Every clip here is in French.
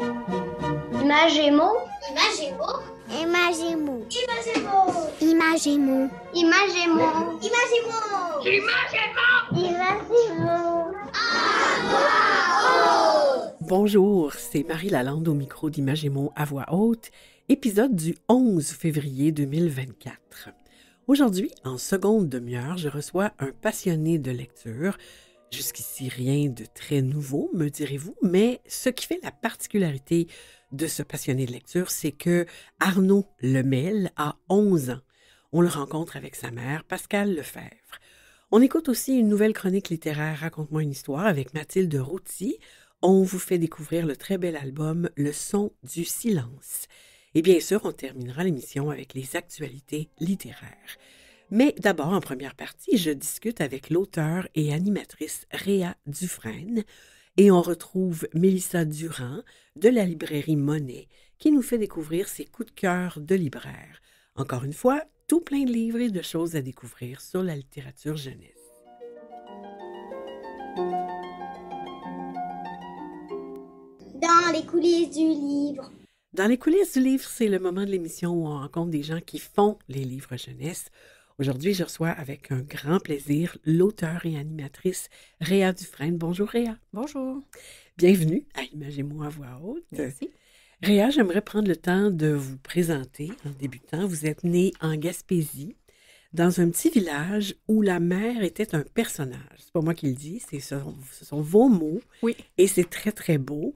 Imagémo, Imagémo, Imagémo, Imagémo, Imagémo, Imagémo, ah, Bonjour, c'est Marie Lalande au micro d'Imagémo à voix haute, épisode du 11 février 2024. Aujourd'hui, en seconde demi-heure, je reçois un passionné de lecture, Jusqu'ici, rien de très nouveau, me direz-vous, mais ce qui fait la particularité de ce passionné de lecture, c'est que Arnaud Lemel a 11 ans. On le rencontre avec sa mère, Pascal Lefebvre. On écoute aussi une nouvelle chronique littéraire Raconte-moi une histoire avec Mathilde Routy. On vous fait découvrir le très bel album Le son du silence. Et bien sûr, on terminera l'émission avec les actualités littéraires. Mais d'abord, en première partie, je discute avec l'auteur et animatrice Réa Dufresne et on retrouve Mélissa Durand de la librairie Monet qui nous fait découvrir ses coups de cœur de libraire. Encore une fois, tout plein de livres et de choses à découvrir sur la littérature jeunesse. Dans les coulisses du livre. Dans les coulisses du livre, c'est le moment de l'émission où on rencontre des gens qui font les livres jeunesse. Aujourd'hui, je reçois avec un grand plaisir l'auteur et animatrice Réa Dufresne. Bonjour Réa. Bonjour. Bienvenue à Imaginez-moi à voix haute. Merci. Réa, j'aimerais prendre le temps de vous présenter en débutant. Vous êtes née en Gaspésie, dans un petit village où la mère était un personnage. C'est pas moi qui le dis, ce sont, ce sont vos mots. Oui. Et c'est très, très beau.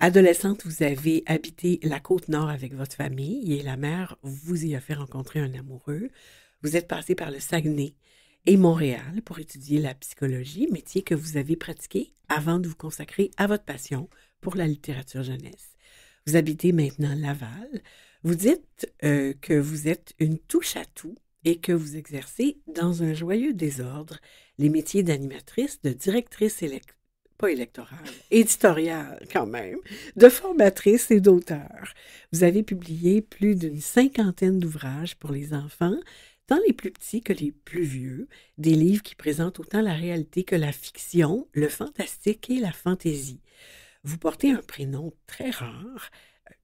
Adolescente, vous avez habité la côte nord avec votre famille et la mère vous y a fait rencontrer un amoureux. Vous êtes passé par le Saguenay et Montréal pour étudier la psychologie, métier que vous avez pratiqué avant de vous consacrer à votre passion pour la littérature jeunesse. Vous habitez maintenant Laval. Vous dites euh, que vous êtes une touche à tout et que vous exercez dans un joyeux désordre les métiers d'animatrice, de directrice élect pas électorale, éditoriale quand même, de formatrice et d'auteur. Vous avez publié plus d'une cinquantaine d'ouvrages pour les enfants les plus petits que les plus vieux, des livres qui présentent autant la réalité que la fiction, le fantastique et la fantaisie. Vous portez un prénom très rare,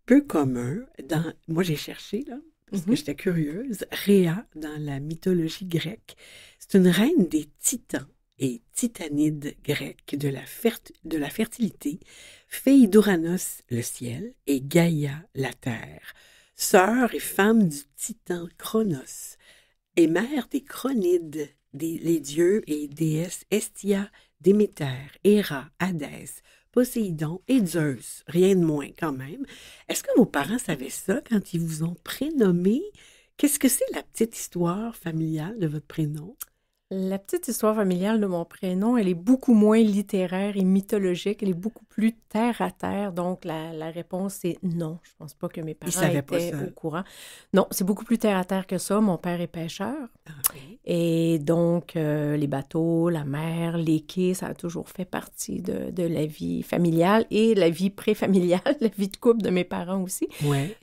peu commun. Dans, moi, j'ai cherché, là, parce que mm-hmm. j'étais curieuse. Réa, dans la mythologie grecque, c'est une reine des titans et titanides grecs de la, fertilité, fille d'Ouranos, le ciel, et Gaïa, la terre, sœur et femme du titan Cronos et mère des Chronides, les dieux et déesses Estia, Déméter, Héra, Hadès, Poséidon et Zeus, rien de moins quand même. Est-ce que vos parents savaient ça quand ils vous ont prénommé? Qu'est-ce que c'est la petite histoire familiale de votre prénom? La petite histoire familiale de mon prénom, elle est beaucoup moins littéraire et mythologique. Elle est beaucoup plus terre à terre. Donc, la, réponse est non. Je pense pas que mes parents étaient au courant. Non, c'est beaucoup plus terre à terre que ça. Mon père est pêcheur. Et donc, euh, les bateaux, la mer, les quais, ça a toujours fait partie de, la vie familiale et la vie préfamiliale, la vie de couple de mes parents aussi.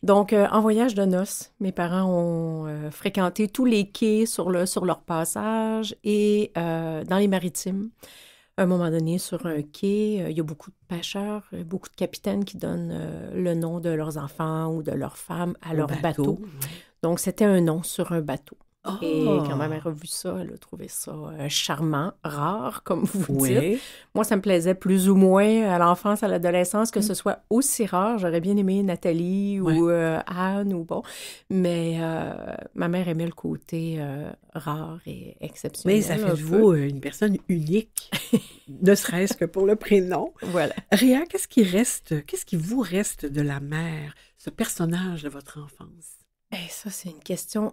Donc, euh, en voyage de noces, mes parents ont euh, fréquenté tous les quais sur leur passage et euh, dans les maritimes. À un moment donné, sur un quai, euh, il y a beaucoup de pêcheurs, beaucoup de capitaines qui donnent euh, le nom de leurs enfants ou de leurs femmes à leur bateau. Donc, c'était un nom sur un bateau. Et quand ah! ma mère a vu ça, elle a trouvé ça euh, charmant, rare, comme vous dites. Moi, ça me plaisait plus ou moins à l'enfance, à l'adolescence, que mm. ce soit aussi rare. J'aurais bien aimé Nathalie ou euh, Anne ou bon. Mais euh, ma mère aimait le côté rare et exceptionnel. Mais ça fait de vous une personne unique, ne serait-ce que pour le prénom. Voilà. Ria, qu'est-ce qui reste, qu'est-ce qui vous reste de la mère, ce personnage de votre enfance? Et eh, ça, c'est une question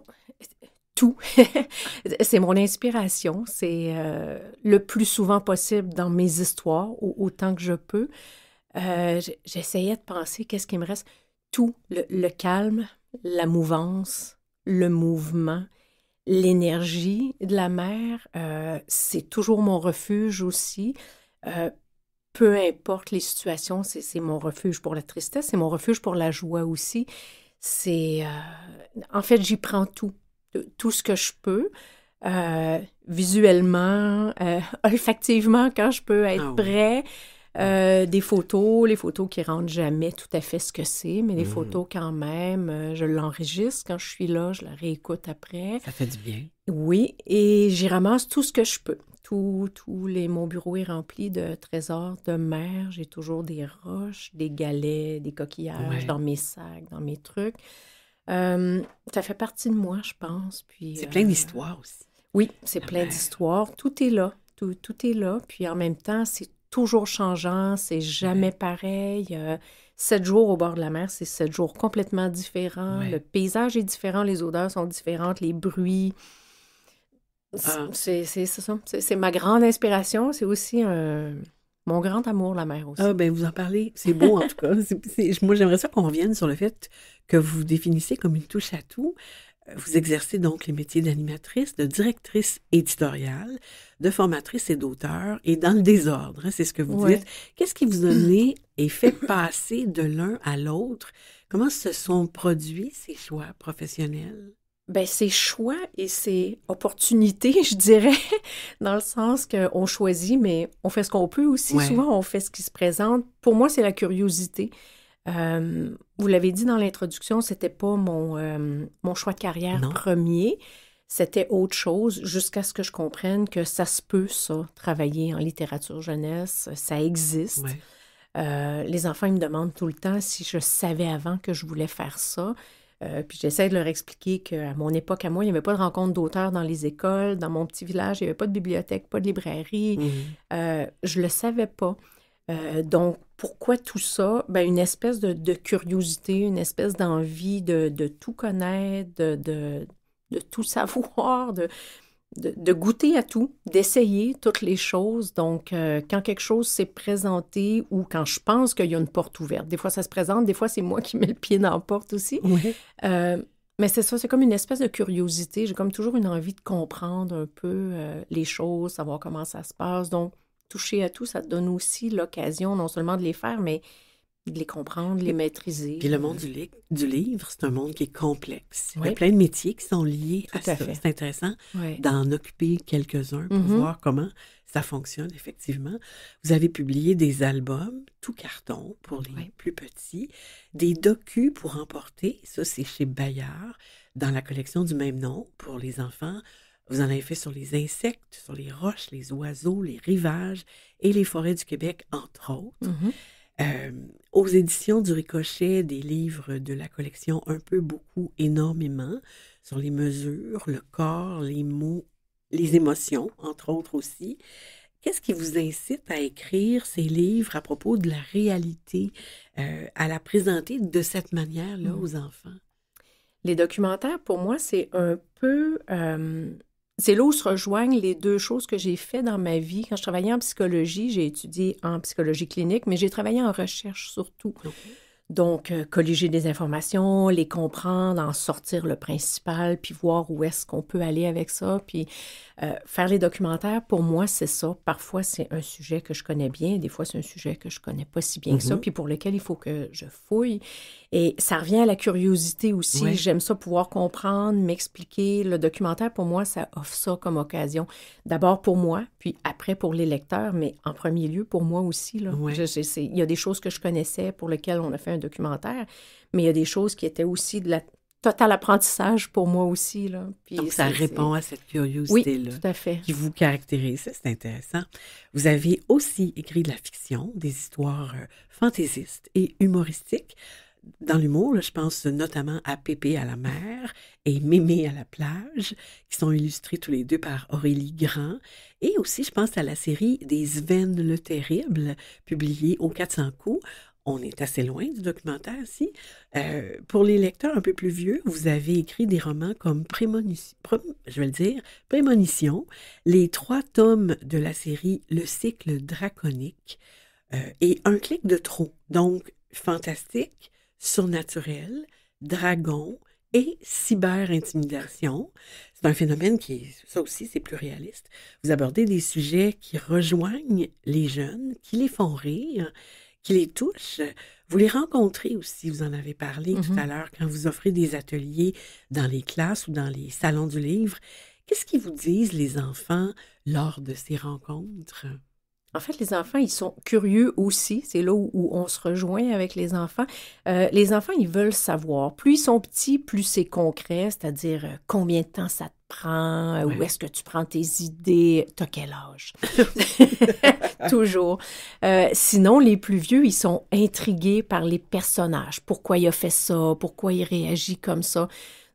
tout. c'est mon inspiration, c'est euh, le plus souvent possible dans mes histoires, autant que je peux. Euh, j'essayais de penser qu'est-ce qui me reste. Tout, le, calme, la mouvance, le mouvement, l'énergie de la mer, euh, c'est toujours mon refuge aussi. peu importe les situations, c'est mon refuge pour la tristesse, c'est mon refuge pour la joie aussi. C'est... en fait, j'y prends tout tout ce que je peux. Euh, visuellement, euh, olfactivement, quand je peux être ah prêt. Euh, des photos, les photos qui rendent jamais tout à fait ce que c'est, mais les mmh. photos quand même, je l'enregistre quand je suis là, je la réécoute après. Ça fait du bien. Oui, et j'y ramasse tout ce que je peux. Tout, tout les, mon bureau est rempli de trésors de mer. J'ai toujours des roches, des galets, des coquillages dans mes sacs, dans mes trucs. Euh, ça fait partie de moi, je pense. Puis, c'est euh, plein d'histoires aussi. Oui, c'est ah plein ben. d'histoires. Tout est là. Tout, tout, est là. Puis en même temps, c'est toujours changeant. C'est jamais pareil. Euh, sept jours au bord de la mer, c'est sept jours complètement différents. Le paysage est différent. Les odeurs sont différentes. Les bruits. Ah. C'est, c'est, ça. C'est, ma grande inspiration. C'est aussi un. Mon grand amour, la mère aussi. Ah, ben vous en parlez, c'est beau en tout cas. moi, j'aimerais ça qu'on revienne sur le fait que vous définissez comme une touche à tout. Vous exercez donc les métiers d'animatrice, de directrice éditoriale, de formatrice et d'auteur, et dans le désordre, hein, c'est ce que vous dites. Qu'est-ce qui vous a et fait passer de l'un à l'autre? Comment se sont produits ces choix professionnels? ben, ses choix et c'est opportunités, je dirais, dans le sens qu'on choisit, mais on fait ce qu'on peut aussi. Souvent, on fait ce qui se présente. Pour moi, c'est la curiosité. Euh, vous l'avez dit dans l'introduction, c'était pas mon, euh, mon choix de carrière premier. C'était autre chose jusqu'à ce que je comprenne que ça se peut, ça, travailler en littérature jeunesse, ça existe. Euh, les enfants ils me demandent tout le temps si je savais avant que je voulais faire ça. Euh, puis j'essaie de leur expliquer qu'à mon époque, à moi, il n'y avait pas de rencontre d'auteurs dans les écoles. Dans mon petit village, il n'y avait pas de bibliothèque, pas de librairie. Mhm. Euh, je ne le savais pas. Euh, donc, pourquoi tout ça? Ben, une espèce de, curiosité, une espèce d'envie de, tout connaître, de, de, tout savoir, de, de, goûter à tout, d'essayer toutes les choses. Donc, euh, quand quelque chose s'est présenté ou quand je pense qu'il y a une porte ouverte, des fois ça se présente, des fois c'est moi qui mets le pied dans la porte aussi. Euh, mais c'est ça, c'est comme une espèce de curiosité. J'ai comme toujours une envie de comprendre un peu euh, les choses, savoir comment ça se passe. Donc, toucher à tout, ça te donne aussi l'occasion non seulement de les faire, mais de les comprendre, de les maîtriser. Puis le monde du, livre, c'est un monde qui est complexe. Il y a plein de métiers qui sont liés à, ça. C'est intéressant d'en occuper quelques-uns pour mm-hmm. voir comment ça fonctionne effectivement. Vous avez publié des albums tout carton pour les plus petits, des docus pour emporter, ça c'est chez Bayard, dans la collection du même nom pour les enfants. Vous en avez fait sur les insectes, sur les roches, les oiseaux, les rivages et les forêts du Québec, entre autres. Mm-hmm. Euh, aux éditions du Ricochet, des livres de la collection Un peu, beaucoup, énormément, sur les mesures, le corps, les mots, les émotions, entre autres aussi. Qu'est-ce qui vous incite à écrire ces livres à propos de la réalité, euh, à la présenter de cette manière-là mmh. aux enfants? Les documentaires, pour moi, c'est un peu... Euh, c'est là se rejoignent les deux choses que j'ai fait dans ma vie. Quand je travaillais en psychologie, j'ai étudié en psychologie clinique, mais j'ai travaillé en recherche surtout. Donc, euh, colliger des informations, les comprendre, en sortir le principal, puis voir où est-ce qu'on peut aller avec ça. Puis euh, faire les documentaires, pour moi, c'est ça. Parfois, c'est un sujet que je connais bien, des fois, c'est un sujet que je connais pas si bien que ça, mm-hmm. puis pour lequel il faut que je fouille. Et ça revient à la curiosité aussi. J'aime ça pouvoir comprendre, m'expliquer. Le documentaire, pour moi, ça offre ça comme occasion. D'abord pour moi, puis après pour les lecteurs, mais en premier lieu pour moi aussi. il y a des choses que je connaissais pour lesquelles on a fait un documentaire, mais il y a des choses qui étaient aussi de la total apprentissage pour moi aussi. Là. Donc, ça répond à cette curiosité-là oui, qui vous caractérise. C'est intéressant. Vous avez aussi écrit de la fiction, des histoires euh, fantaisistes et humoristiques. Dans l'humour, je pense notamment à Pépé à la mer et Mémé à la plage, qui sont illustrés tous les deux par Aurélie Grand. Et aussi, je pense à la série des Sven le Terrible, publiée au 400 coups on est assez loin du documentaire si. Euh, pour les lecteurs un peu plus vieux, vous avez écrit des romans comme Prémonition, je vais le dire, Prémonition, les trois tomes de la série Le cycle draconique euh, et Un clic de trop. Donc, fantastique, surnaturel, dragon et cyber-intimidation. C'est un phénomène qui, ça aussi, c'est plus réaliste. Vous abordez des sujets qui rejoignent les jeunes, qui les font rire qui les touchent, vous les rencontrez aussi, vous en avez parlé tout mm-hmm. à l'heure, quand vous offrez des ateliers dans les classes ou dans les salons du livre. Qu'est-ce qu'ils vous disent, les enfants, lors de ces rencontres? En fait, les enfants, ils sont curieux aussi. C'est là où, on se rejoint avec les enfants. Euh, les enfants, ils veulent savoir. Plus ils sont petits, plus c'est concret, c'est-à-dire euh, combien de temps ça te prend, euh, où est-ce que tu prends tes idées, t'as quel âge. Toujours. sinon, les plus vieux, ils sont intrigués par les personnages. Pourquoi il a fait ça? Pourquoi il réagit comme ça?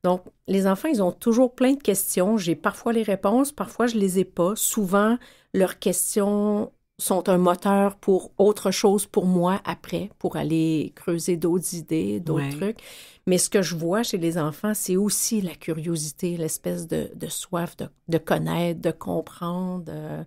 Donc, les enfants, ils ont toujours plein de questions. J'ai parfois les réponses, parfois je les ai pas. Souvent, leurs questions sont un moteur pour autre chose pour moi après, pour aller creuser d'autres idées, d'autres trucs. Mais ce que je vois chez les enfants, c'est aussi la curiosité, l'espèce de, soif de, connaître, de comprendre. Euh,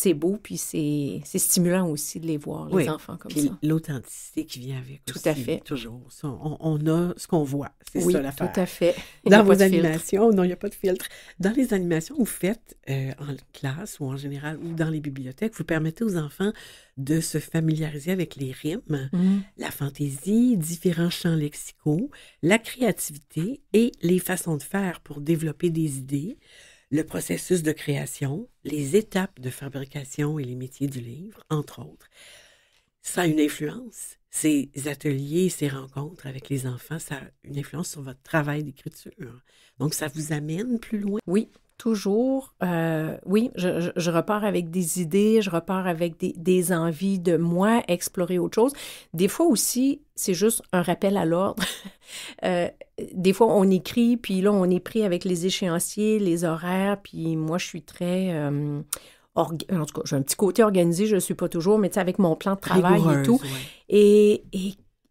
c'est beau, puis c'est stimulant aussi de les voir, les enfants comme puis l'authenticité qui vient avec Tout à fait. Toujours. On, a ce qu'on voit. C'est ça l'affaire. tout à fait. Dans vos animations, non, il n'y a pas de filtre. Dans les animations que vous faites euh, en classe ou en général ou dans les bibliothèques, vous permettez aux enfants de se familiariser avec les rimes, mm. la fantaisie, différents champs lexicaux, la créativité et les façons de faire pour développer des idées le processus de création, les étapes de fabrication et les métiers du livre, entre autres. Ça a une influence. Ces ateliers, ces rencontres avec les enfants, ça a une influence sur votre travail d'écriture. Donc, ça vous amène plus loin. Oui, toujours, euh, oui, je, repars avec des idées, je repars avec des, envies de moi, explorer autre chose. Des fois aussi, c'est juste un rappel à l'ordre. Euh, des fois, on écrit, puis là, on est pris avec les échéanciers, les horaires, puis moi, je suis très... Euh, en tout cas, j'ai un petit côté organisé, je ne suis pas toujours, mais tu sais, avec mon plan de travail et tout. Et,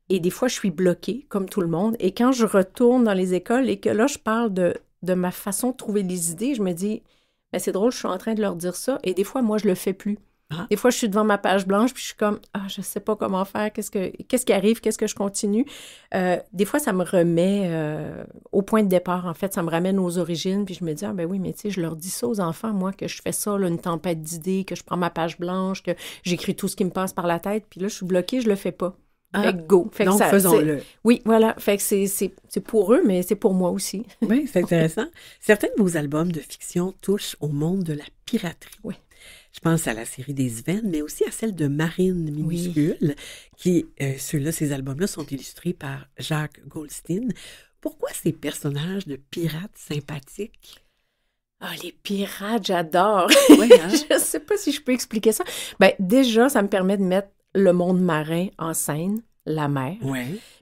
et des fois, je suis bloquée, comme tout le monde. Et quand je retourne dans les écoles et que là, je parle de de ma façon de trouver les idées, je me dis, mais ben, c'est drôle, je suis en train de leur dire ça. Et des fois, moi, je le fais plus. Ah. Des fois, je suis devant ma page blanche, puis je suis comme, ah, je sais pas comment faire, qu'est-ce, que, qu'est-ce qui arrive, qu'est-ce que je continue. Euh, des fois, ça me remet euh, au point de départ, en fait, ça me ramène aux origines, puis je me dis, ah ben oui, mais tu sais, je leur dis ça aux enfants, moi, que je fais ça, une tempête d'idées, que je prends ma page blanche, que j'écris tout ce qui me passe par la tête, puis là, je suis bloquée, je le fais pas. Ah, go. donc, faisons-le. Oui, voilà. Fait que c'est pour eux, mais c'est pour moi aussi. oui, c'est intéressant. Certains de vos albums de fiction touchent au monde de la piraterie. Oui. Je pense à la série des Sven, mais aussi à celle de Marine Minuscule, qui, euh, ceux-là, ces albums-là sont illustrés par Jacques Goldstein. Pourquoi ces personnages de pirates sympathiques? Ah, les pirates, j'adore. Hein? je ne sais pas si je peux expliquer ça. Ben, déjà, ça me permet de mettre le monde marin en scène, la mer.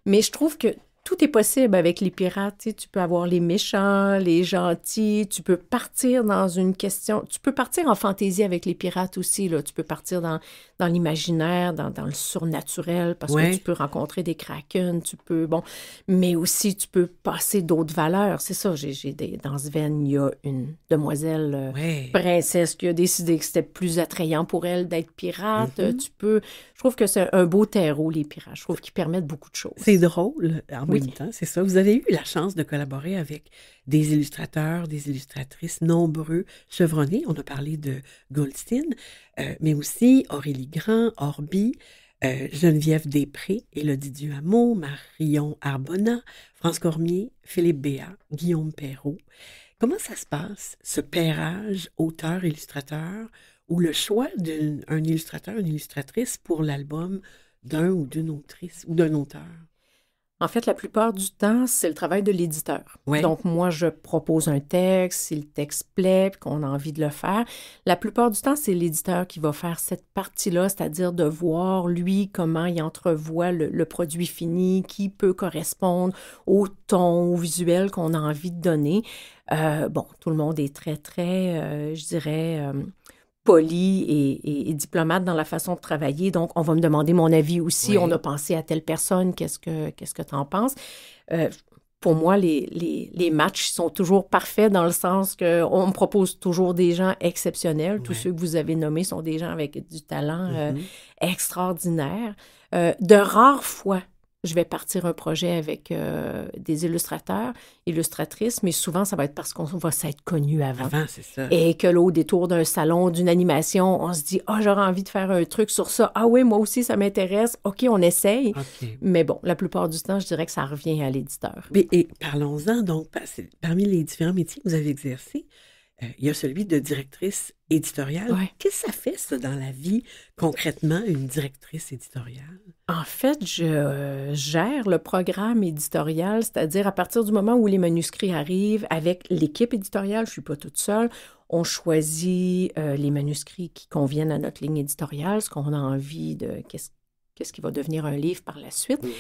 Mais je trouve que tout est possible avec les pirates. Tu, tu peux avoir les méchants, les gentils, tu peux partir dans une question, tu peux partir en fantaisie avec les pirates aussi. Là. Tu peux partir dans, dans l'imaginaire, dans, le surnaturel, parce que tu peux rencontrer des kraken, tu peux, bon, mais aussi tu peux passer d'autres valeurs. C'est ça, j'ai, des, dans Sven, il y a une demoiselle euh, princesse qui a décidé que c'était plus attrayant pour elle d'être pirate. Mm-hmm. Tu peux, je trouve que c'est un beau terreau, les pirates. Je trouve qu'ils permettent beaucoup de choses. C'est drôle. Hein, c'est ça. Vous avez eu la chance de collaborer avec des illustrateurs, des illustratrices nombreux, chevronnés. On a parlé de Goldstein, euh, mais aussi Aurélie Grand, Orbi, euh, Geneviève Després, Élodie Duhameau, Marion Arbona, France Cormier, Philippe Béat, Guillaume Perrault. Comment ça se passe, ce pairage auteur-illustrateur ou le choix d'un illustrateur, une illustratrice pour l'album d'un ou d'une autrice ou d'un auteur? En fait, la plupart du temps, c'est le travail de l'éditeur. Donc, moi, je propose un texte, si le texte plaît, puis qu'on a envie de le faire. La plupart du temps, c'est l'éditeur qui va faire cette partie-là, c'est-à-dire de voir, lui, comment il entrevoit le, produit fini, qui peut correspondre au ton, au visuel qu'on a envie de donner. Euh, bon, tout le monde est très, très, euh, je dirais, euh, poli et, diplomate dans la façon de travailler. Donc, on va me demander mon avis aussi. On a pensé à telle personne. Qu'est-ce que qu'est-ce que en penses euh, Pour moi, les, matchs sont toujours parfaits dans le sens que on me propose toujours des gens exceptionnels. Tous ceux que vous avez nommés sont des gens avec du talent euh, mm-hmm. extraordinaire. Euh, de rares fois, je vais partir un projet avec euh, des illustrateurs, illustratrices, mais souvent, ça va être parce qu'on va s'être connu avant. Avant, c'est ça. Et que là, au détour d'un salon, d'une animation, on se dit Ah, oh, j'aurais envie de faire un truc sur ça. Ah oui, moi aussi, ça m'intéresse. OK, on essaye. Mais bon, la plupart du temps, je dirais que ça revient à l'éditeur. et parlons-en donc, parmi les différents métiers que vous avez exercés, euh, il y a celui de directrice éditoriale. Qu'est-ce que ça fait, ça, dans la vie, concrètement, une directrice éditoriale? En fait, je euh, gère le programme éditorial, c'est-à-dire à partir du moment où les manuscrits arrivent avec l'équipe éditoriale, je ne suis pas toute seule, on choisit euh, les manuscrits qui conviennent à notre ligne éditoriale, ce qu'on a envie de, qu'est-ce qui va devenir un livre par la suite. Mhm.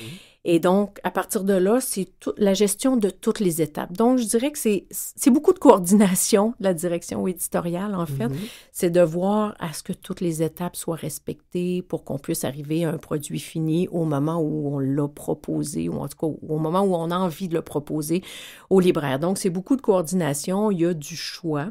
Et donc, à partir de là, c'est la gestion de toutes les étapes. Donc, je dirais que c'est beaucoup de coordination la direction éditoriale, en fait. Mhm. C'est de voir à ce que toutes les étapes soient respectées pour qu'on puisse arriver à un produit fini au moment où on l'a proposé, ou en tout cas au moment où on a envie de le proposer au libraire. Donc, c'est beaucoup de coordination, il y a du choix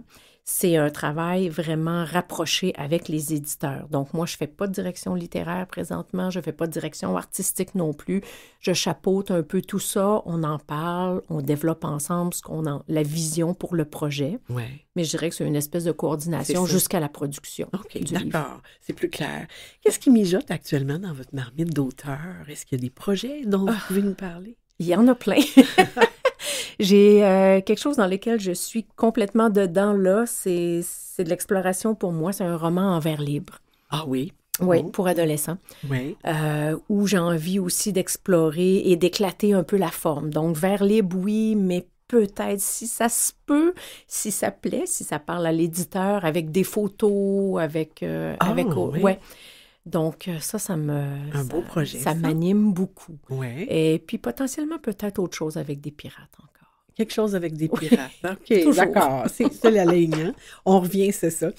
c'est un travail vraiment rapproché avec les éditeurs. Donc, moi, je ne fais pas de direction littéraire présentement, je ne fais pas de direction artistique non plus. Je chapeaute un peu tout ça, on en parle, on développe ensemble ce qu'on la vision pour le projet. Mais je dirais que c'est une espèce de coordination jusqu'à la production. OK, d'accord, c'est plus clair. Qu'est-ce qui mijote actuellement dans votre marmite d'auteurs? Est-ce qu'il y a des projets dont vous ah. pouvez nous parler? Il y en a plein. J'ai euh, quelque chose dans lequel je suis complètement dedans là. C'est de l'exploration pour moi. C'est un roman en vers libre. Ah oui. Oui, oh. pour adolescents. Oui. Euh, où j'ai envie aussi d'explorer et d'éclater un peu la forme. Donc, vers libre, oui, mais peut-être si ça se peut, si ça plaît, si ça parle à l'éditeur avec des photos, avec. Euh, ah, avec oui. Donc, ça, ça me. Un beau projet. Ça, m'anime beaucoup. Oui. Et puis, potentiellement, peut-être autre chose avec des pirates Quelque chose avec des pirates. Hein. d'accord. C'est la ligne. Hein. On revient, c'est ça.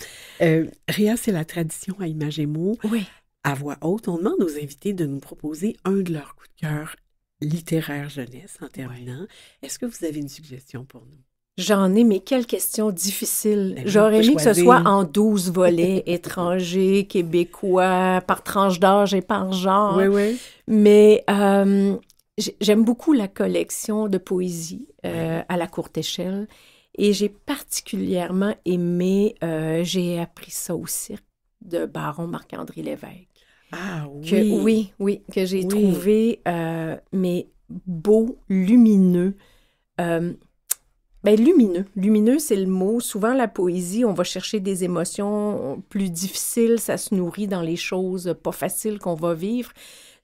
Euh, Ria, c'est la tradition à image et mots. Oui. À voix haute, on demande aux invités de nous proposer un de leurs coups de cœur littéraire jeunesse en terminant. Est-ce que vous avez une suggestion pour nous? J'en ai, mais quelle question difficile. Ben J'aurais aimé que ce soit en douze volets, étrangers, québécois, par tranche d'âge et par genre. Oui, oui. Mais euh, j'aime beaucoup la collection de poésie euh, à la courte échelle et j'ai particulièrement aimé, euh, j'ai appris ça au cirque de Baron Marc-André Lévesque. Ah oui. oui, oui, que j'ai trouvé, euh, mais beau, lumineux. Ben, lumineux. Lumineux, c'est le mot. Souvent, la poésie, on va chercher des émotions plus difficiles, ça se nourrit dans les choses pas faciles qu'on va vivre.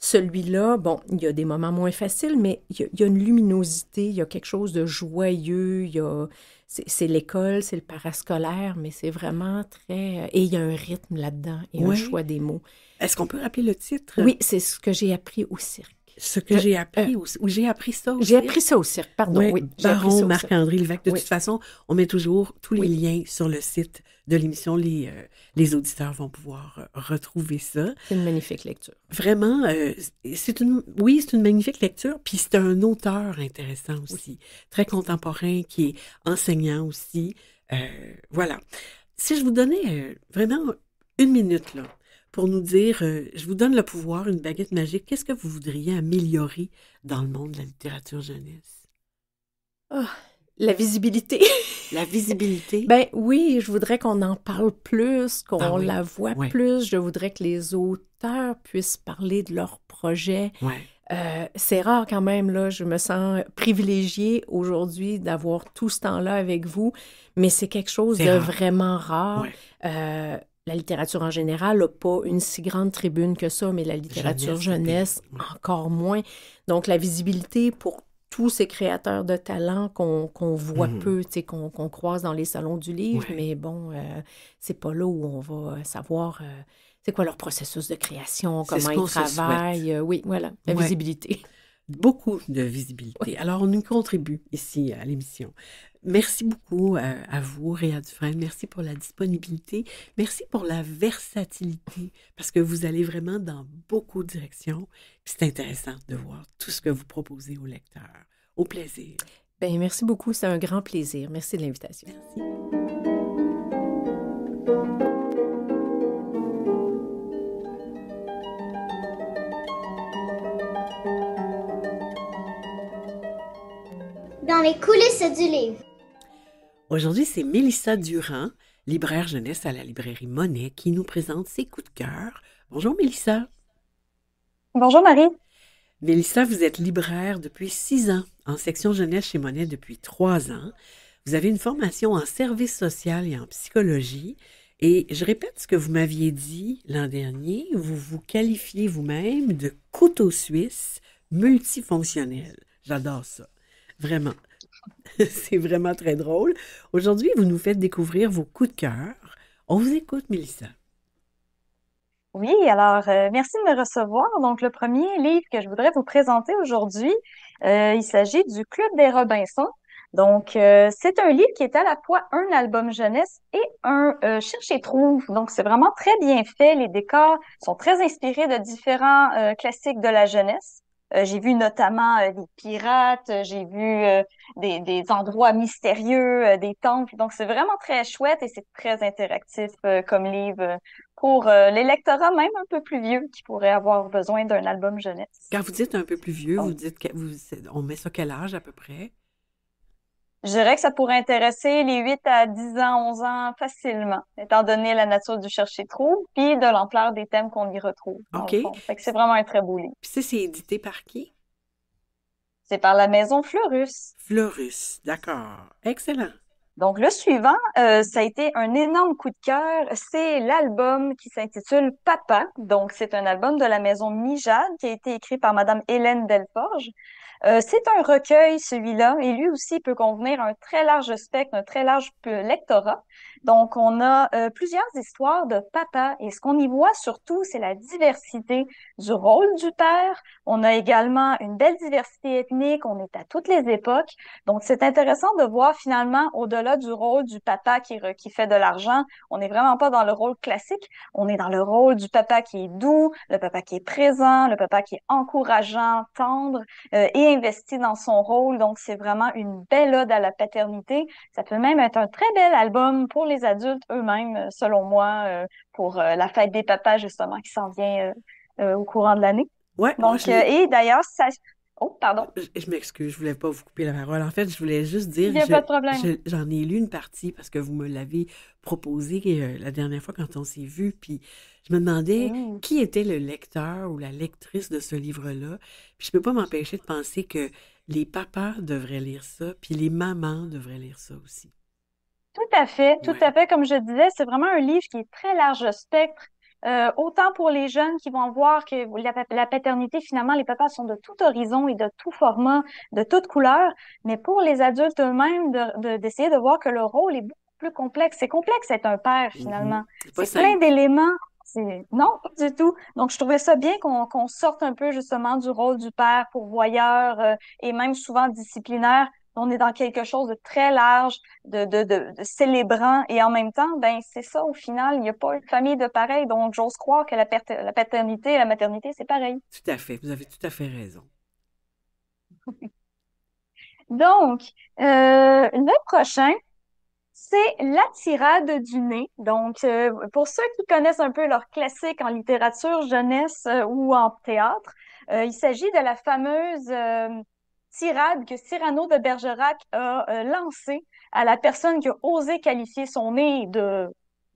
Celui-là, bon, il y a des moments moins faciles, mais il y, a, une luminosité, il y a quelque chose de joyeux, il y a, c'est, l'école, c'est le parascolaire, mais c'est vraiment très... Euh, et il y a un rythme là-dedans et un choix des mots. Est-ce qu'on peut rappeler le titre? Oui, c'est ce que j'ai appris au cirque ce que euh, j'ai appris, euh, ou, j'ai appris ça aussi. J'ai appris ça au cirque, pardon. Oui, Baron Marc-André Lévesque. De toute façon, on met toujours tous les liens sur le site de l'émission. Les, euh, les auditeurs vont pouvoir retrouver ça. C'est une magnifique lecture. Vraiment, c'est une, oui, c'est une magnifique lecture. Puis c'est un auteur intéressant aussi, très contemporain, qui est enseignant aussi. voilà. Si je vous donnais vraiment une minute, là, pour nous dire, euh, je vous donne le pouvoir, une baguette magique, qu'est-ce que vous voudriez améliorer dans le monde de la littérature jeunesse? Ah, la visibilité. la visibilité. Ben oui, je voudrais qu'on en parle plus, qu'on ah la voit plus. Je voudrais que les auteurs puissent parler de leurs projets. Euh, c'est rare quand même, là, je me sens privilégiée aujourd'hui d'avoir tout ce temps-là avec vous, mais c'est quelque chose de vraiment rare. Euh, la littérature en général n'a pas une si grande tribune que ça, mais la littérature jeunesse, encore moins. Donc, la visibilité pour tous ces créateurs de talent qu'on voit mhm. peu, peu, qu'on croise dans les salons du livre, mais bon, euh, c'est pas là où on va euh, savoir euh, c'est quoi leur processus de création, comment ils travaillent. oui, voilà, la visibilité. Beaucoup de visibilité. Alors, on y contribue ici à l'émission merci beaucoup euh, à, vous, Réa Dufresne. Merci pour la disponibilité. Merci pour la versatilité, parce que vous allez vraiment dans beaucoup de directions. C'est intéressant de voir tout ce que vous proposez aux lecteurs. Au plaisir. Ben, merci beaucoup. C'est un grand plaisir. Merci de l'invitation. Merci. dans les coulisses du livre. Aujourd'hui, c'est Mélissa Durand, libraire jeunesse à la librairie Monet, qui nous présente ses coups de cœur. Bonjour Mélissa. Bonjour Marie. Mélissa, vous êtes libraire depuis six ans, en section jeunesse chez Monet depuis trois ans. Vous avez une formation en service social et en psychologie. Et je répète ce que vous m'aviez dit l'an dernier, vous vous qualifiez vous-même de couteau suisse multifonctionnel. J'adore ça, vraiment. C'est vraiment très drôle. Aujourd'hui, vous nous faites découvrir vos coups de cœur. On vous écoute, Mélissa. Oui, alors euh, merci de me recevoir. Donc, le premier livre que je voudrais vous présenter aujourd'hui, euh, il s'agit du Club des Robinsons. Donc, euh, c'est un livre qui est à la fois un album jeunesse et un cherche et trouve. Donc, c'est vraiment très bien fait. Les décors sont très inspirés de différents classiques de la jeunesse. Euh, j'ai vu notamment euh, des pirates, euh, j'ai vu des, endroits mystérieux, des temples. Donc, c'est vraiment très chouette et c'est très interactif comme livre pour l'électorat même un peu plus vieux qui pourrait avoir besoin d'un album jeunesse. Quand vous dites un peu plus vieux, oh. vous dites que on met ça quel âge à peu près? Je dirais que ça pourrait intéresser les 8 à 10 ans, 11 ans facilement, étant donné la nature du chercher trop puis de l'ampleur des thèmes qu'on y retrouve. OK. c'est vraiment un très beau livre. Puis ça, c'est édité par qui? C'est par la maison Fleurus. Fleurus, d'accord. Excellent. Donc, le suivant, euh, ça a été un énorme coup de cœur. C'est l'album qui s'intitule Papa. Donc, c'est un album de la maison Mijade qui a été écrit par Madame Hélène Delforge. Euh, c'est un recueil, celui-là, et lui aussi peut convenir à un très large spectre, un très large lectorat. Donc, on a euh, plusieurs histoires de papa, et ce qu'on y voit surtout, c'est la diversité du rôle du père. On a également une belle diversité ethnique, on est à toutes les époques. Donc, c'est intéressant de voir finalement, au-delà du rôle du papa qui, qui fait de l'argent, on n'est vraiment pas dans le rôle classique, on est dans le rôle du papa qui est doux, le papa qui est présent, le papa qui est encourageant, tendre, euh, et investi dans son rôle, donc c'est vraiment une belle ode à la paternité. Ça peut même être un très bel album pour les adultes eux-mêmes, selon moi, euh, pour euh, la fête des papas, justement, qui s'en vient euh, au courant de l'année. Ouais, donc, et d'ailleurs, ça, Oh, pardon. Je, m'excuse, je voulais pas vous couper la parole. En fait, je voulais juste dire. Il n'y a pas de problème. J'en ai lu une partie parce que vous me l'avez proposé la dernière fois quand on s'est vu. Puis je me demandais mmh. qui était le lecteur ou la lectrice de ce livre-là. Puis je peux pas m'empêcher de penser que les papas devraient lire ça, puis les mamans devraient lire ça aussi. Tout à fait, tout à fait. Comme je disais, c'est vraiment un livre qui est très large spectre. Euh, autant pour les jeunes qui vont voir que la, paternité, finalement, les papas sont de tout horizon et de tout format, de toute couleur, mais pour les adultes eux-mêmes, d'essayer de, voir que leur rôle est beaucoup plus complexe. C'est complexe d'être un père, mmh finalement. C'est plein d'éléments non, pas du tout. Donc, je trouvais ça bien qu'on sorte un peu justement du rôle du père pourvoyeur euh, et même souvent disciplinaire. On est dans quelque chose de très large, de, célébrant et en même temps, ben c'est ça au final. Il n'y a pas une famille de pareil. Donc, j'ose croire que la, paternité et la maternité, c'est pareil. Tout à fait. Vous avez tout à fait raison. donc, euh, le prochain, c'est La tirade du nez. Donc, euh, pour ceux qui connaissent un peu leur classique en littérature jeunesse euh, ou en théâtre, euh, il s'agit de la fameuse tirade que Cyrano de Bergerac a lancée à la personne qui a osé qualifier son nez de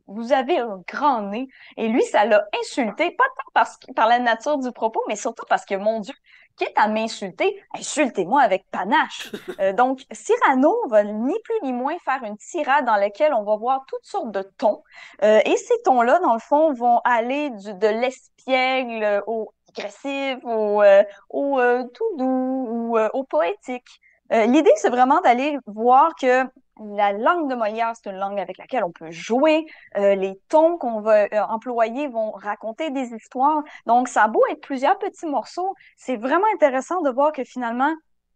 vous avez un grand nez. Et lui, ça l'a insulté, pas tant parce par la nature du propos, mais surtout parce que, mon Dieu, quitte à m'insulter, insultez-moi avec panache. Euh, donc, Cyrano va ni plus ni moins faire une tirade dans laquelle on va voir toutes sortes de tons. Euh, et ces tons-là, dans le fond, vont aller de l'espiègle euh, au agressif, au, tout doux ou au poétique. L'idée, c'est vraiment d'aller voir que la langue de Molière, c'est une langue avec laquelle on peut jouer. Euh, les tons qu'on va euh, employer vont raconter des histoires. Donc, ça a beau être plusieurs petits morceaux, c'est vraiment intéressant de voir que finalement,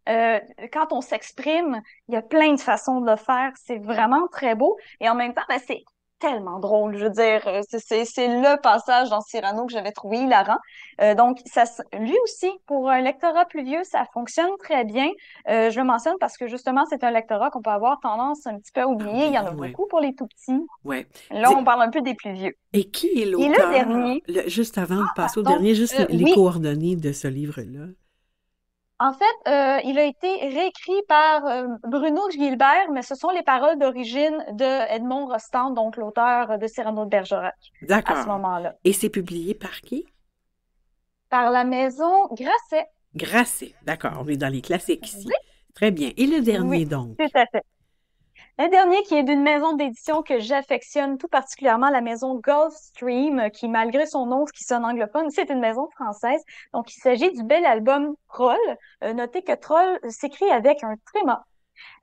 euh, quand on s'exprime, il y a plein de façons de le faire. C'est vraiment très beau. Et en même temps, ben, c'est tellement drôle. Je veux dire, euh, c'est le passage dans Cyrano que j'avais trouvé hilarant. Euh, donc, ça, lui aussi, pour un lectorat plus vieux, ça fonctionne très bien. Euh, je le mentionne parce que justement, c'est un lectorat qu'on peut avoir tendance un petit peu à oublier. Il y en a beaucoup pour les tout petits. Ouais. Là, on parle un peu des plus vieux. Et qui est le dernier? juste avant de ah, passer au dernier, juste les coordonnées de ce livre-là. En fait, euh, il a été réécrit par euh, Bruno Gilbert, mais ce sont les paroles d'origine de Edmond Rostand, donc l'auteur de Cyrano de Bergerac. D'accord. À ce moment-là. Et c'est publié par qui? Par la maison Grasset. Grasset, d'accord. On est dans les classiques ici. Oui. Très bien. Et le dernier, donc? Tout à fait. Un dernier qui est d'une maison d'édition que j'affectionne tout particulièrement, la maison Gulfstream, euh, qui malgré son nom, ce qui sonne anglophone, c'est une maison française. Donc il s'agit du bel album Troll. Euh, notez que Troll s'écrit avec un tréma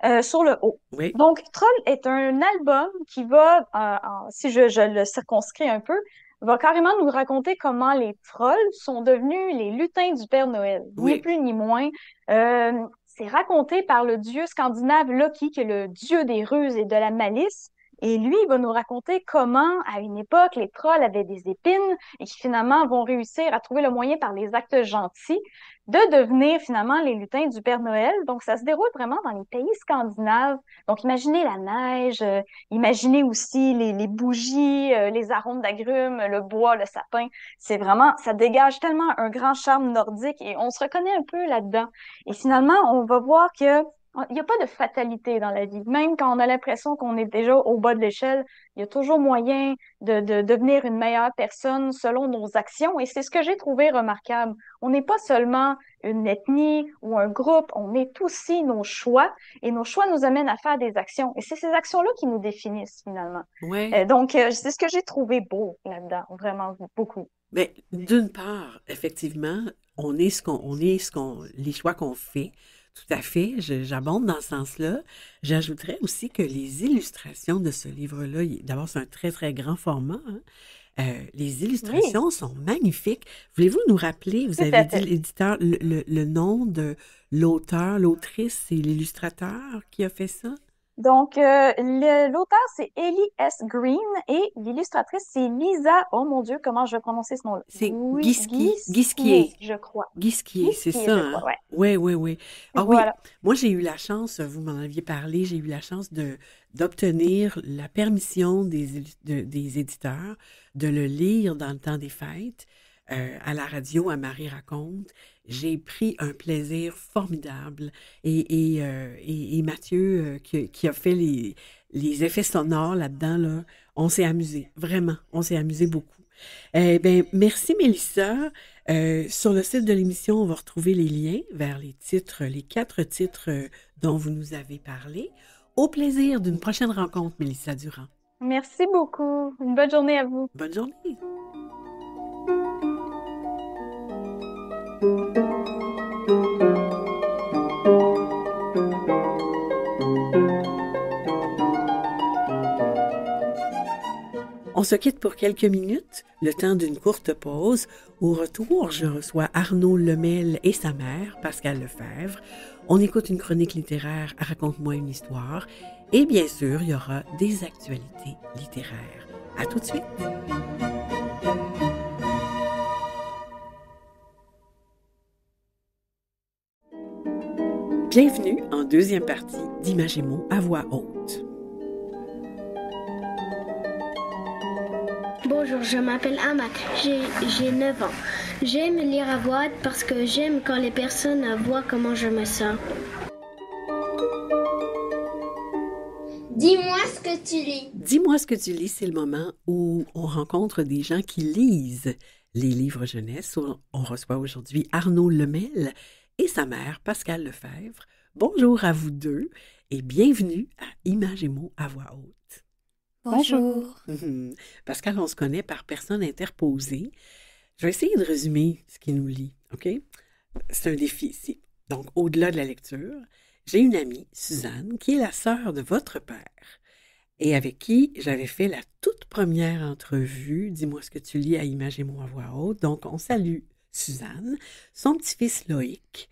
euh, sur le haut. Donc Troll est un album qui va, euh, si je, le circonscris un peu, va carrément nous raconter comment les trolls sont devenus les lutins du Père Noël, ni plus ni moins. Euh, c'est raconté par le dieu scandinave Loki, qui est le dieu des ruses et de la malice, et lui, il va nous raconter comment, à une époque, les trolls avaient des épines et qui finalement vont réussir à trouver le moyen par les actes gentils de devenir finalement les lutins du Père Noël. Donc, ça se déroule vraiment dans les pays scandinaves. Donc, imaginez la neige, euh, imaginez aussi les, bougies, euh, les arômes d'agrumes, le bois, le sapin. C'est vraiment, ça dégage tellement un grand charme nordique et on se reconnaît un peu là-dedans. Et finalement, on va voir que ah, il n'y a pas de fatalité dans la vie. Même quand on a l'impression qu'on est déjà au bas de l'échelle, il y a toujours moyen de, de, devenir une meilleure personne selon nos actions. Et c'est ce que j'ai trouvé remarquable. On n'est pas seulement une ethnie ou un groupe, on est aussi nos choix. Et nos choix nous amènent à faire des actions. Et c'est ces actions-là qui nous définissent finalement. Euh, donc, euh, c'est ce que j'ai trouvé beau là-dedans, vraiment beaucoup. Mais ben, d'une part, effectivement, on est ce qu'on est ce qu'on les choix qu'on fait. Tout à fait, j'abonde dans ce sens-là. J'ajouterais aussi que les illustrations de ce livre-là, d'abord, c'est un très, très grand format. Hein. Euh, les illustrations sont magnifiques. Voulez-vous nous rappeler, vous avez dit l'éditeur, le, le, nom de l'auteur, l'autrice et l'illustrateur qui a fait ça? Donc, euh, l'auteur, c'est Ellie S. Green et l'illustratrice, c'est Lisa. Oh mon Dieu, comment je vais prononcer ce nom-là? C'est oui, je crois. Guisquier, c'est ça. Hein? Oui, oui, oui. Ah oui, moi, j'ai eu la chance, vous m'en aviez parlé, j'ai eu la chance d'obtenir la permission des, des éditeurs de le lire dans le temps des fêtes. Euh, à la radio à Marie Raconte. J'ai pris un plaisir formidable. Et, euh, Mathieu, euh, qui, a fait les, effets sonores là-dedans, là, on s'est amusé, vraiment, on s'est amusé beaucoup. Eh bien, merci Mélissa. sur le site de l'émission, on va retrouver les liens vers les titres, les quatre titres dont vous nous avez parlé. Au plaisir d'une prochaine rencontre, Mélissa Durand. Merci beaucoup. Une bonne journée à vous. Bonne journée. On se quitte pour quelques minutes, le temps d'une courte pause. Au retour, je reçois Arnaud Lemel et sa mère, Pascal Lefebvre. On écoute une chronique littéraire, raconte-moi une histoire. Et bien sûr, il y aura des actualités littéraires. À tout de suite! Bienvenue en deuxième partie dimagémo à voix haute. Bonjour, je m'appelle Amat. j'ai 9 ans. J'aime lire à voix haute parce que j'aime quand les personnes voient comment je me sens. Dis-moi ce que tu lis. Dis-moi ce que tu lis, c'est le moment où on rencontre des gens qui lisent les livres jeunesse. On reçoit aujourd'hui Arnaud Lemel et sa mère, Pascal Lefebvre. Bonjour à vous deux et bienvenue à Images et mots à voix haute. Bonjour. Pascal, on se connaît par personne interposée. Je vais essayer de résumer ce qui nous lit, OK? C'est un défi ici. Donc, au-delà de la lecture, j'ai une amie, Suzanne, qui est la sœur de votre père et avec qui j'avais fait la toute première entrevue. Dis-moi ce que tu lis à Images et mots à voix haute. Donc, on salue Suzanne, son petit-fils Loïc,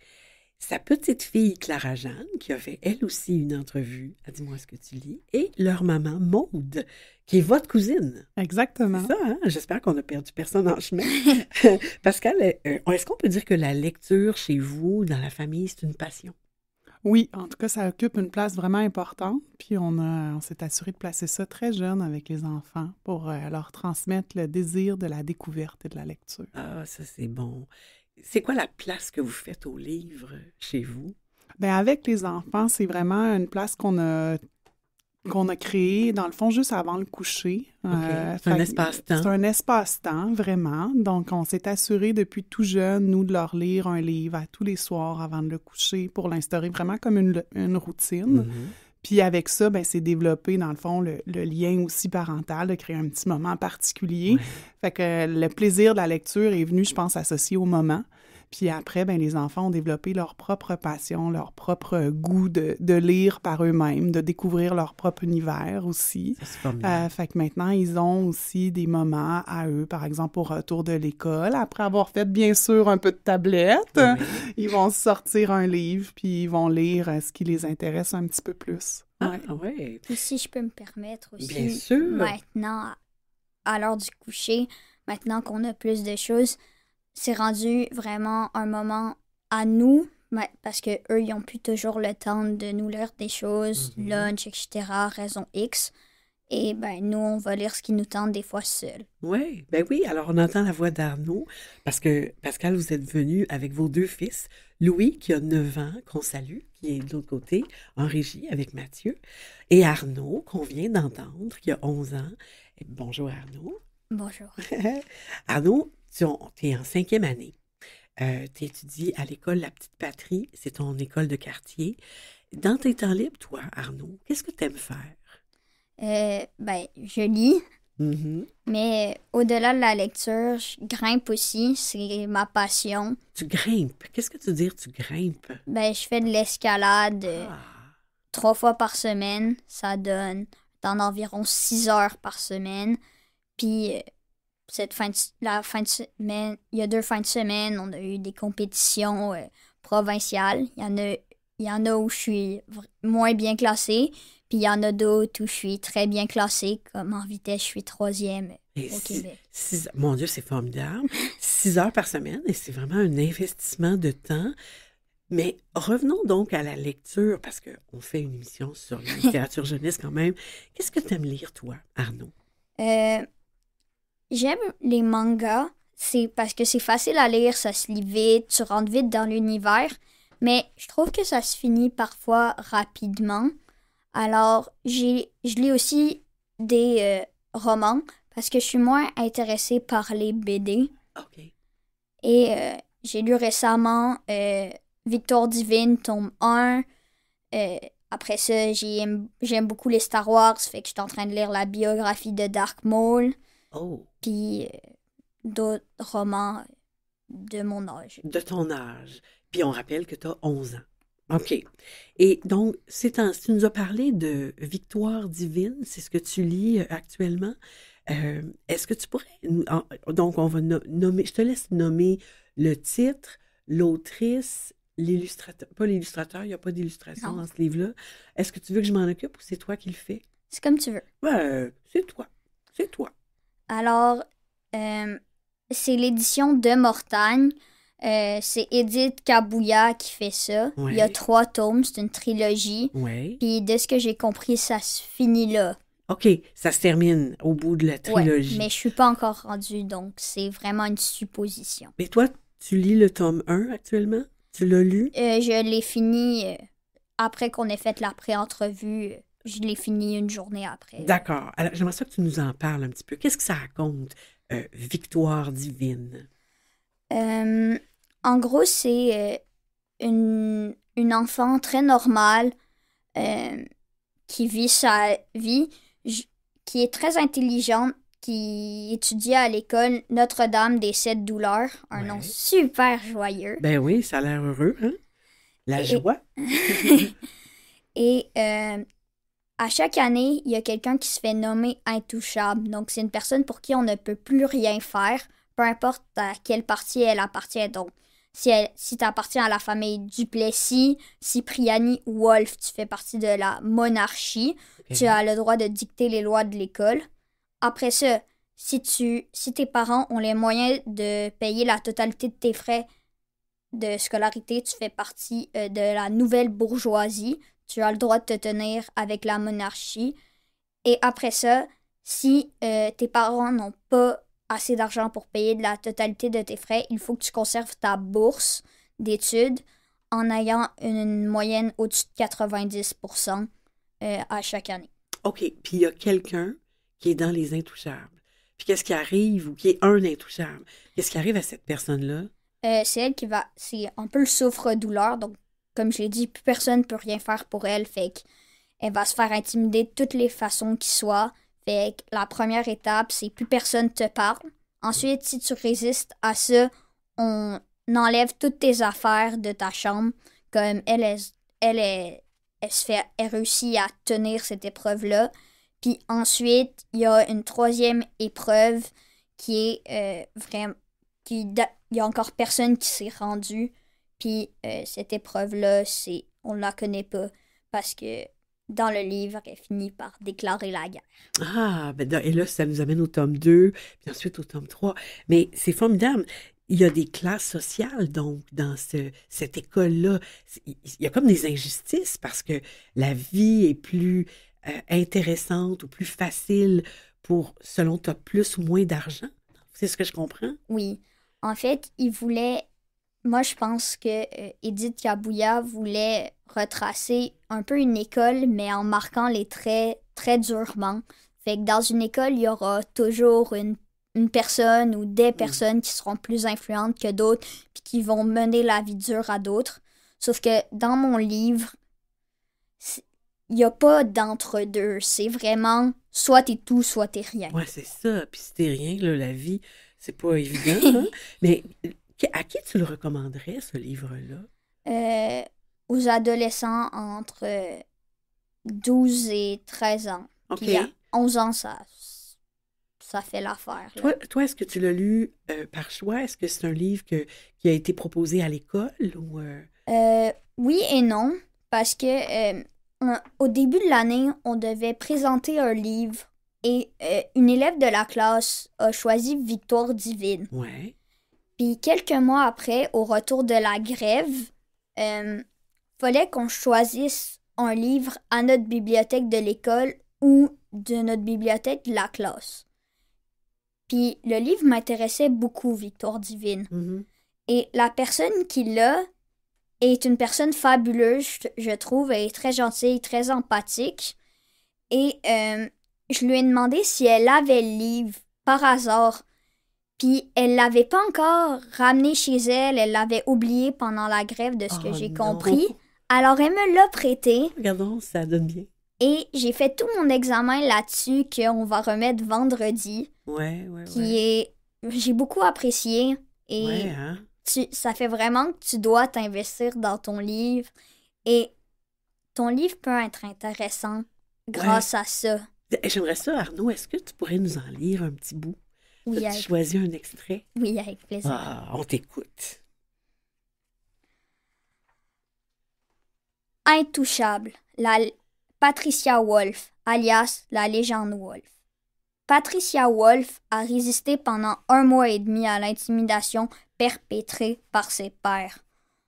sa petite fille Clara Jeanne, qui a fait elle aussi une entrevue ah, Dis-moi ce que tu lis, et leur maman Maude, qui est votre cousine. Exactement. Ça, hein? j'espère qu'on a perdu personne en chemin. Pascal, euh, euh, est-ce qu'on peut dire que la lecture chez vous, dans la famille, c'est une passion? Oui, en tout cas, ça occupe une place vraiment importante. Puis on, a, on s'est assuré de placer ça très jeune avec les enfants pour euh, leur transmettre le désir de la découverte et de la lecture. Ah, ça c'est bon. C'est quoi la place que vous faites au livre chez vous? Bien, avec les enfants, c'est vraiment une place qu'on a qu'on a créé, dans le fond, juste avant le coucher. Euh, c'est un espace-temps. C'est un espace-temps, vraiment. Donc, on s'est assuré depuis tout jeune, nous, de leur lire un livre à tous les soirs avant de le coucher pour l'instaurer vraiment comme une, une routine. Mm-hmm. Puis avec ça, ben, c'est développé, dans le fond, le, lien aussi parental, de créer un petit moment particulier. Fait que le plaisir de la lecture est venu, je pense, associé au moment. Puis après, ben, les enfants ont développé leur propre passion, leur propre goût de, de lire par eux-mêmes, de découvrir leur propre univers aussi. Euh, fait que maintenant, ils ont aussi des moments à eux, par exemple au retour de l'école, après avoir fait bien sûr un peu de tablette, ils vont sortir un livre, puis ils vont lire euh, ce qui les intéresse un petit peu plus. Oui. Ah, ouais. Ah si je peux me permettre aussi. Bien sûr. Maintenant, à l'heure du coucher, maintenant qu'on a plus de choses, c'est rendu vraiment un moment à nous, parce que eux, ils ont plus toujours le temps de nous lire des choses, mm-hmm. lunch, etc., raison X. Et ben nous, on va lire ce qui nous tente des fois seul. Oui, ben oui. Alors on entend la voix d'Arnaud parce que Pascal, vous êtes venu avec vos deux fils, Louis qui a 9 ans, qu'on salue, qui est de l'autre côté en régie avec Mathieu, et Arnaud qu'on vient d'entendre, qui a 11 ans. bonjour Arnaud. Bonjour. Arnaud, tu es en cinquième année. Euh, tu étudies à l'école La Petite Patrie, c'est ton école de quartier. Dans tes temps libres, toi, Arnaud, qu'est-ce que tu aimes faire? Euh, ben, je lis. Mm-hmm. Mais au-delà de la lecture, je grimpe aussi, c'est ma passion. Tu grimpes? Qu'est-ce que tu veux dire, tu grimpes? Ben, je fais de l'escalade euh, ah. trois fois par semaine. Ça donne dans environ six heures par semaine. Puis cette fin la fin de semaine, il y a deux fins de semaine, on a eu des compétitions euh, provinciales. Il y en a il y en a où je suis moins bien classée, puis il y en a d'autres où je suis très bien classée, comme en vitesse, je suis troisième au Québec. mon Dieu, c'est formidable. six heures par semaine, et c'est vraiment un investissement de temps. Mais revenons donc à la lecture, parce qu'on fait une émission sur la littérature jeunesse quand même. Qu'est-ce que tu aimes lire, toi, Arnaud? Euh, J'aime les mangas, c'est parce que c'est facile à lire, ça se lit vite, tu rentres vite dans l'univers, mais je trouve que ça se finit parfois rapidement. Alors, j'ai, je lis aussi des euh, romans parce que je suis moins intéressée par les BD. Et euh, j'ai lu récemment euh, Victor Divine, tome 1. après ça, j'aime, j'aime beaucoup les Star Wars, fait que je suis en train de lire la biographie de Dark Maul. Oh puis euh, d'autres romans de mon âge. De ton âge. Puis on rappelle que tu as 11 ans. OK. Et donc, c'est un, tu nous as parlé de Victoire divine, c'est ce que tu lis euh, actuellement. Euh, est-ce que tu pourrais. Donc, on va nommer. Je te laisse nommer le titre, l'autrice, l'illustrateur. Pas l'illustrateur, il n'y a pas d'illustration dans ce livre-là. Est-ce que tu veux que je m'en occupe ou c'est toi qui le fais? C'est comme tu veux. Ben, c'est toi. C'est toi. Alors, euh, c'est l'édition de Mortagne. Euh, c'est Edith Kabouya qui fait ça. Il y a trois tomes, c'est une trilogie. oui Puis de ce que j'ai compris, ça se finit là. OK, ça se termine au bout de la trilogie. mais je suis pas encore rendue, donc c'est vraiment une supposition. Mais toi, tu lis le tome 1 actuellement? Tu l'as lu? Euh, je l'ai fini après qu'on ait fait la pré-entrevue je l'ai fini une journée après. D'accord. Alors, j'aimerais ça que tu nous en parles un petit peu. Qu'est-ce que ça raconte, euh, Victoire divine? Euh, en gros, c'est euh, une, enfant très normale qui vit sa vie, qui est très intelligente, qui étudie à l'école Notre-Dame des Sept Douleurs, un nom super joyeux. Ben oui, ça a l'air heureux, hein? La joie. et à chaque année, il y a quelqu'un qui se fait nommer intouchable. Donc, c'est une personne pour qui on ne peut plus rien faire, peu importe à quelle partie elle appartient. Donc, si, si tu appartiens à la famille Duplessis, Cipriani ou Wolf, tu fais partie de la monarchie. Tu as le droit de dicter les lois de l'école. Après ça, si, tu, si tes parents ont les moyens de payer la totalité de tes frais de scolarité, tu fais partie euh, de la nouvelle bourgeoisie tu as le droit de te tenir avec la monarchie. Et après ça, si euh, tes parents n'ont pas assez d'argent pour payer de la totalité de tes frais, il faut que tu conserves ta bourse d'études en ayant une moyenne au-dessus de 90 euh, à chaque année. OK. Puis il y a quelqu'un qui est dans les intouchables. Puis qu'est-ce qui arrive ou qui est un intouchable? Qu'est-ce qui arrive à cette personne-là? Euh, c'est elle qui va. C'est un peu le souffre-douleur, donc comme je l'ai dit, plus personne peut rien faire pour elle, fait qu'elle va se faire intimider de toutes les façons qui soient. Fait que la première étape, c'est plus personne te parle. Ensuite, si tu résistes à ça, on enlève toutes tes affaires de ta chambre. Comme elle, est, elle, à tenir cette épreuve-là. Puis ensuite, il y a une troisième épreuve qui est euh, vraiment. Qui, il y a encore personne qui s'est rendu. Puis euh, cette épreuve-là, c'est on ne la connaît pas parce que dans le livre, elle finit par déclarer la guerre. Ah, ben, et là, ça nous amène au tome 2, puis ensuite au tome 3. Mais c'est formidable. Il y a des classes sociales, donc, dans ce, cette école-là. Il y a comme des injustices parce que la vie est plus euh, intéressante ou plus facile pour, selon as plus ou moins d'argent. C'est ce que je comprends? Oui. En fait, il voulait moi, je pense que euh, Edith Kabouya voulait retracer un peu une école, mais en marquant les traits très durement. Fait que dans une école, il y aura toujours une, personne ou des mm. personnes qui seront plus influentes que d'autres, puis qui vont mener la vie dure à d'autres. Sauf que dans mon livre, il n'y a pas d'entre-deux. C'est vraiment soit t'es tout, soit t'es rien. Ouais, c'est ça. Puis si t'es rien, la vie, c'est pas évident. Hein. mais à qui tu le recommanderais, ce livre-là? Euh, aux adolescents entre 12 euh, et 13 ans. OK. 11 ans, ça, ça fait l'affaire. Toi, est-ce que tu l'as lu euh, par choix? Est-ce que c'est un livre qui a été proposé à l'école? Oui et non, parce que au début de l'année, on devait présenter un livre et une élève de la classe a choisi Victoire divine. Ouais. Puis quelques mois après, au retour de la grève, il euh, fallait qu'on choisisse un livre à notre bibliothèque de l'école ou de notre bibliothèque de la classe. Puis le livre m'intéressait beaucoup, Victoire divine. Mm-hmm. Et la personne qui l'a est une personne fabuleuse, je trouve. Elle est très gentille, très empathique. Et euh, je lui ai demandé si elle avait le livre par hasard. Puis elle l'avait pas encore ramené chez elle, elle l'avait oublié pendant la grève de ce que oh j'ai compris. Alors elle me l'a prêté. Regardons, ça donne bien. Et j'ai fait tout mon examen là-dessus qu'on va remettre vendredi. Ouais, oui. qui est j'ai beaucoup apprécié et hein? tu ça fait vraiment que tu dois t'investir dans ton livre et ton livre peut être intéressant grâce à ça. Eh, j'aimerais ça Arnaud, est-ce que tu pourrais nous en lire un petit bout oui, avec... un extrait? Oui, avec plaisir. Ah, on t'écoute. Intouchable, la Patricia Wolf, alias la légende Wolf. Patricia Wolf a résisté pendant un mois et demi à l'intimidation perpétrée par ses pères.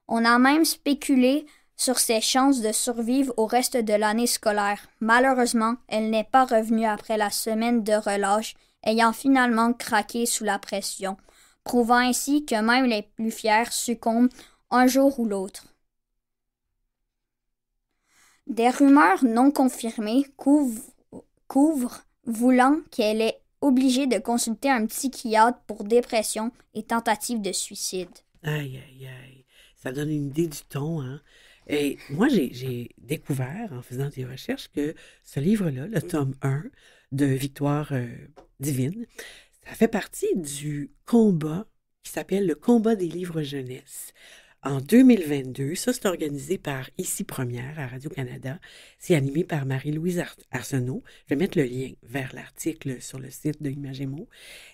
On a même spéculé sur ses chances de survivre au reste de l'année scolaire. Malheureusement, elle n'est pas revenue après la semaine de relâche ayant finalement craqué sous la pression, prouvant ainsi que même les plus fiers succombent un jour ou l'autre. Des rumeurs non confirmées couvrent, voulant qu'elle est obligée de consulter un psychiatre pour dépression et tentative de suicide. Aïe, aïe, aïe. Ça donne une idée du ton, hein? Et moi, j'ai découvert en faisant des recherches que ce livre-là, le tome 1, de victoire euh, divine. Ça fait partie du combat qui s'appelle le combat des livres jeunesse. En 2022, ça c'est organisé par Ici Première à Radio-Canada. C'est animé par Marie-Louise Arsenault. Je vais mettre le lien vers l'article sur le site de Imagemo.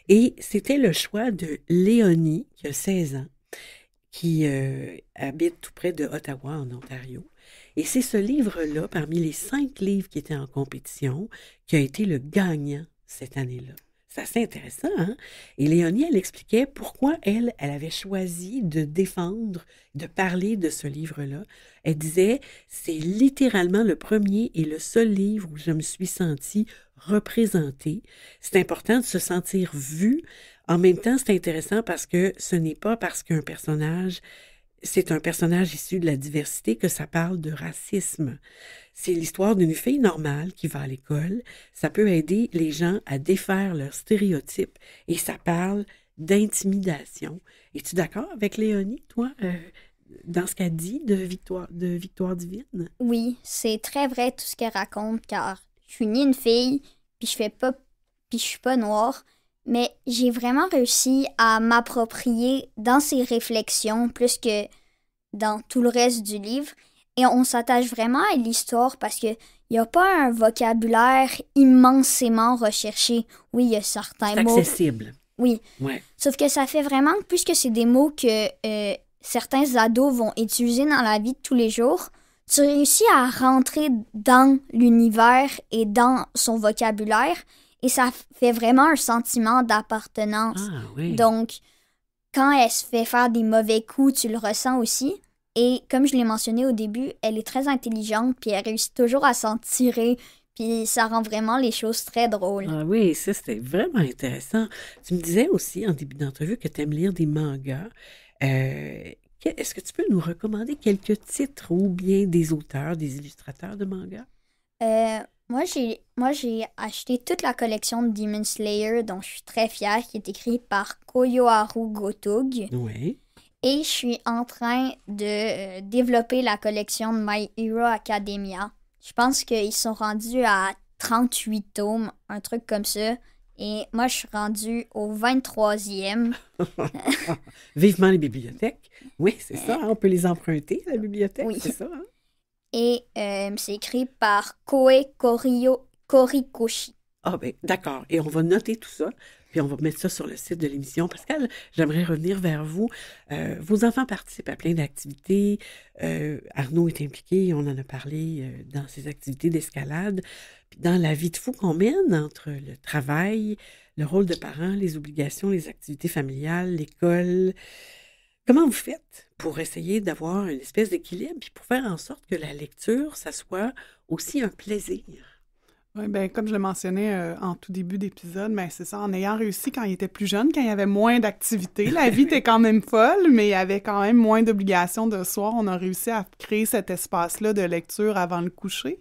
Et c'était le choix de Léonie, qui a 16 ans, qui euh, habite tout près de Ottawa en Ontario et c'est ce livre-là, parmi les cinq livres qui étaient en compétition, qui a été le gagnant cette année-là. C'est assez intéressant, hein? Et Léonie, elle expliquait pourquoi elle, elle avait choisi de défendre, de parler de ce livre-là. Elle disait, c'est littéralement le premier et le seul livre où je me suis sentie représentée. C'est important de se sentir vue. En même temps, c'est intéressant parce que ce n'est pas parce qu'un personnage c'est un personnage issu de la diversité que ça parle de racisme. C'est l'histoire d'une fille normale qui va à l'école. Ça peut aider les gens à défaire leurs stéréotypes et ça parle d'intimidation. Es-tu d'accord avec Léonie, toi, euh, dans ce qu'elle dit de Victoire, de Victoire divine? Oui, c'est très vrai tout ce qu'elle raconte car je suis ni une fille, puis je fais pas, puis je suis pas noire, mais j'ai vraiment réussi à m'approprier dans ces réflexions plus que dans tout le reste du livre. Et on s'attache vraiment à l'histoire parce qu'il n'y a pas un vocabulaire immensément recherché. Oui, il y a certains mots. accessible. Oui. Sauf que ça fait vraiment, puisque c'est des mots que euh, certains ados vont utiliser dans la vie de tous les jours, tu réussis à rentrer dans l'univers et dans son vocabulaire et ça fait vraiment un sentiment d'appartenance. Ah, Donc, quand elle se fait faire des mauvais coups, tu le ressens aussi. Et comme je l'ai mentionné au début, elle est très intelligente, puis elle réussit toujours à s'en tirer. Puis ça rend vraiment les choses très drôles. Ah oui, ça c'était vraiment intéressant. Tu me disais aussi en début d'entrevue que tu aimes lire des mangas. Euh, est-ce que tu peux nous recommander quelques titres ou bien des auteurs, des illustrateurs de mangas? Euh, moi, j'ai, moi, j'ai acheté toute la collection de Demon Slayer, dont je suis très fière, qui est écrite par Koyoharu Gotug. Oui. Et je suis en train de euh, développer la collection de My Hero Academia. Je pense qu'ils sont rendus à 38 tomes, un truc comme ça. Et moi, je suis rendue au 23e. Vivement les bibliothèques. Oui, c'est ça. Euh. on peut les emprunter, la bibliothèque. Oui. C'est ça. Hein? et euh, c'est écrit par Koe Korikoshi. Ah ben d'accord. Et on va noter tout ça, puis on va mettre ça sur le site de l'émission. Pascal, j'aimerais revenir vers vous. Euh, vos enfants participent à plein d'activités. Euh, Arnaud est impliqué, on en a parlé dans ses activités d'escalade. Puis dans la vie de fou qu'on mène entre le travail, le rôle de parent, les obligations, les activités familiales, l'école, Comment vous faites pour essayer d'avoir une espèce d'équilibre et pour faire en sorte que la lecture, ça soit aussi un plaisir? Oui, bien, comme je le mentionnais euh, en tout début d'épisode, mais ben, c'est ça, en ayant réussi quand il était plus jeune, quand il y avait moins d'activités, la vie était quand même folle, mais il y avait quand même moins d'obligations de soir. On a réussi à créer cet espace-là de lecture avant le coucher.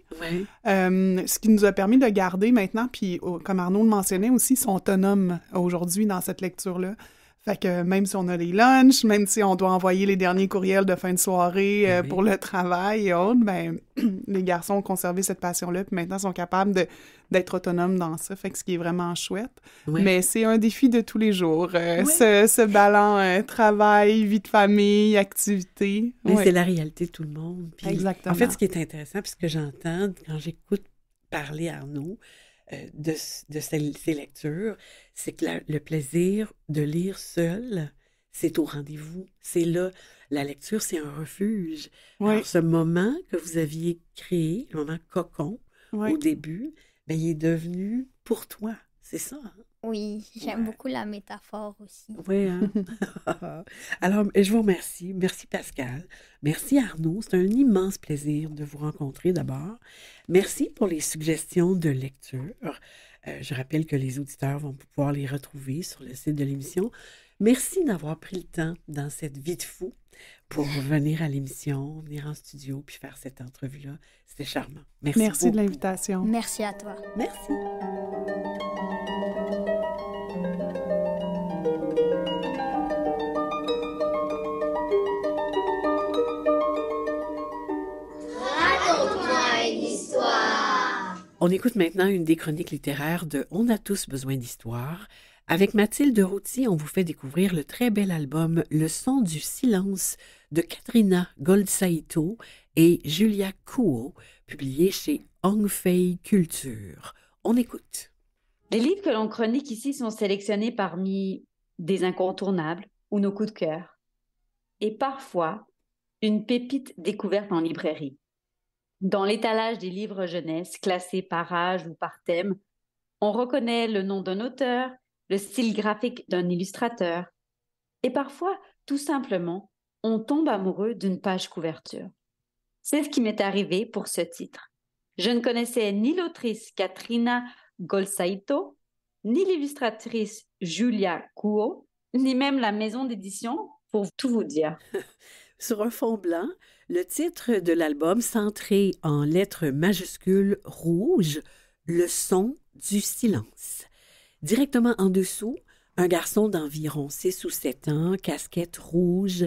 ce qui nous a permis de garder maintenant, puis oh, comme Arnaud le mentionnait aussi, son autonome aujourd'hui dans cette lecture-là. Fait que même si on a les lunchs, même si on doit envoyer les derniers courriels de fin de soirée euh, pour le travail et autres, ben, les garçons ont conservé cette passion-là, puis maintenant sont capables d'être autonomes dans ça, fait que ce qui est vraiment chouette. Mais c'est un défi de tous les jours, euh, ce, ce euh, travail, vie de famille, activité. Mais c'est la réalité de tout le monde. Exactement. En fait, ce qui est intéressant, puisque que j'entends quand j'écoute parler Arnaud, euh, de, ces, lectures, c'est que le plaisir de lire seul, c'est au rendez-vous. C'est là. La lecture, c'est un refuge. Alors, ce moment que vous aviez créé, le moment cocon, au début, ben, il est devenu pour toi. C'est ça. Hein? Oui, j'aime beaucoup la métaphore aussi. Oui. Hein. Alors, je vous remercie. Merci Pascal. Merci Arnaud. C'est un immense plaisir de vous rencontrer d'abord. Merci pour les suggestions de lecture. Euh, je rappelle que les auditeurs vont pouvoir les retrouver sur le site de l'émission. Merci d'avoir pris le temps dans cette vie de fou pour venir à l'émission, venir en studio puis faire cette entrevue-là. C'était charmant. Merci. Merci de l'invitation. Merci à toi. Merci. On écoute maintenant une des chroniques littéraires de On a tous besoin d'histoire. Avec Mathilde Routy, on vous fait découvrir le très bel album Le son du silence de Katrina Goldsaito et Julia Kuo, publié chez Hongfei Culture. On écoute. Les livres que l'on chronique ici sont sélectionnés parmi des incontournables ou nos coups de cœur, et parfois une pépite découverte en librairie. Dans l'étalage des livres jeunesse, classés par âge ou par thème, on reconnaît le nom d'un auteur, le style graphique d'un illustrateur, et parfois, tout simplement, on tombe amoureux d'une page couverture. C'est ce qui m'est arrivé pour ce titre. Je ne connaissais ni l'autrice Katrina Golsaito, ni l'illustratrice Julia Kuo, ni même la maison d'édition, pour tout vous dire. Sur un fond blanc, le titre de l'album centré en lettres majuscules rouges, Le son du silence. Directement en dessous, un garçon d'environ 6 ou 7 ans, casquette rouge,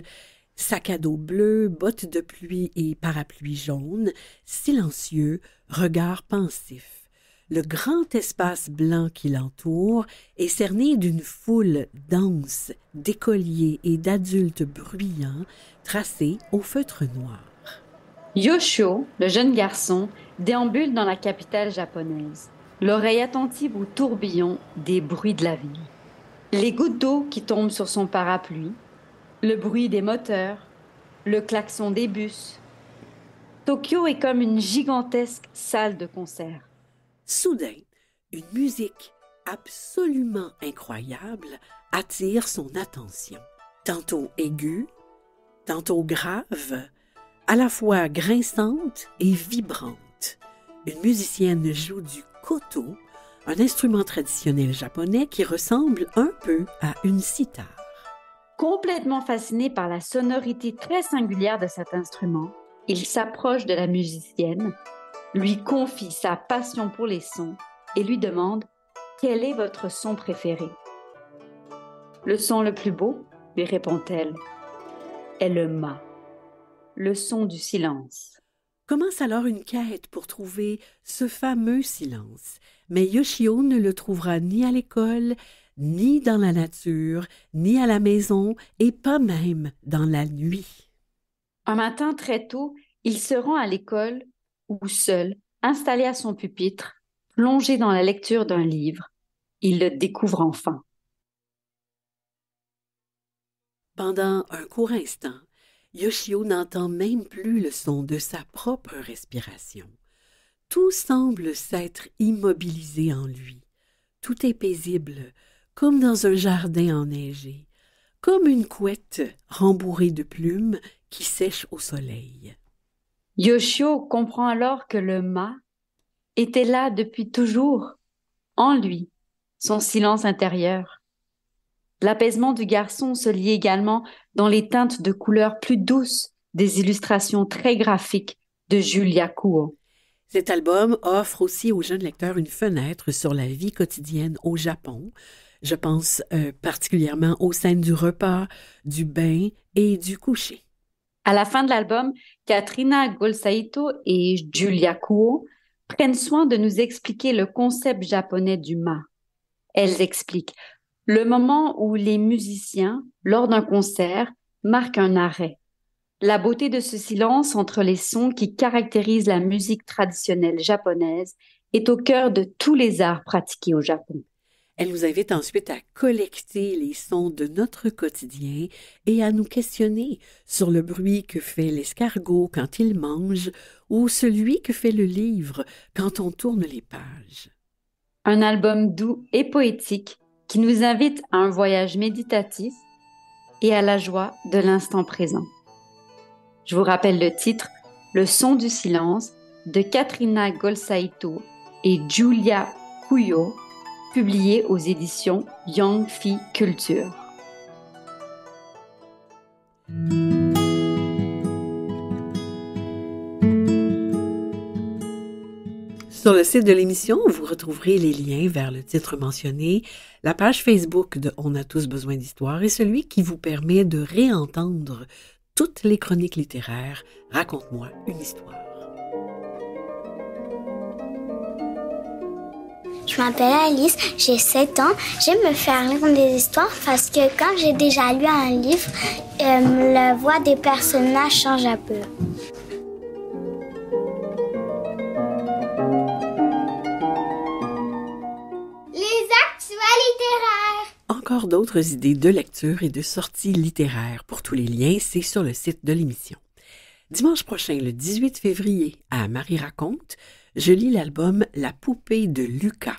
sac à dos bleu, bottes de pluie et parapluie jaune, silencieux, regard pensif le grand espace blanc qui l'entoure est cerné d'une foule dense d'écoliers et d'adultes bruyants tracés au feutre noir. Yoshio, le jeune garçon, déambule dans la capitale japonaise, l'oreille attentive au tourbillon des bruits de la ville. Les gouttes d'eau qui tombent sur son parapluie, le bruit des moteurs, le klaxon des bus. Tokyo est comme une gigantesque salle de concert. Soudain, une musique absolument incroyable attire son attention. Tantôt aiguë, tantôt grave, à la fois grinçante et vibrante. Une musicienne joue du koto, un instrument traditionnel japonais qui ressemble un peu à une sitar. Complètement fasciné par la sonorité très singulière de cet instrument, il s'approche de la musicienne lui confie sa passion pour les sons et lui demande Quel est votre son préféré Le son le plus beau, lui répond-elle, est le mât, le son du silence. Commence alors une quête pour trouver ce fameux silence, mais Yoshio ne le trouvera ni à l'école, ni dans la nature, ni à la maison, et pas même dans la nuit. Un matin très tôt, il se rend à l'école ou seul, installé à son pupitre, plongé dans la lecture d'un livre, il le découvre enfin. Pendant un court instant, Yoshio n'entend même plus le son de sa propre respiration. Tout semble s'être immobilisé en lui. Tout est paisible, comme dans un jardin enneigé, comme une couette rembourrée de plumes qui sèche au soleil. Yoshio comprend alors que le ma était là depuis toujours, en lui, son silence intérieur. L'apaisement du garçon se lie également dans les teintes de couleurs plus douces des illustrations très graphiques de Julia Kuo. Cet album offre aussi aux jeunes lecteurs une fenêtre sur la vie quotidienne au Japon. Je pense euh, particulièrement aux scènes du repas, du bain et du coucher. À la fin de l'album, Katrina Golsaito et Julia Kuo prennent soin de nous expliquer le concept japonais du ma. Elles expliquent le moment où les musiciens, lors d'un concert, marquent un arrêt. La beauté de ce silence entre les sons qui caractérise la musique traditionnelle japonaise est au cœur de tous les arts pratiqués au Japon. Elle nous invite ensuite à collecter les sons de notre quotidien et à nous questionner sur le bruit que fait l'escargot quand il mange ou celui que fait le livre quand on tourne les pages. Un album doux et poétique qui nous invite à un voyage méditatif et à la joie de l'instant présent. Je vous rappelle le titre Le son du silence de Katrina Golsaito et Julia Cuyo publié aux éditions Young Culture. Sur le site de l'émission, vous retrouverez les liens vers le titre mentionné, la page Facebook de On a tous besoin d'histoire et celui qui vous permet de réentendre toutes les chroniques littéraires Raconte-moi une histoire. je m'appelle Alice, j'ai 7 ans. J'aime me faire lire des histoires parce que quand j'ai déjà lu un livre, euh, la voix des personnages change un peu. Les actuels littéraires. Encore d'autres idées de lecture et de sorties littéraires. Pour tous les liens, c'est sur le site de l'émission. Dimanche prochain, le 18 février, à Marie Raconte, je lis l'album La poupée de Lucas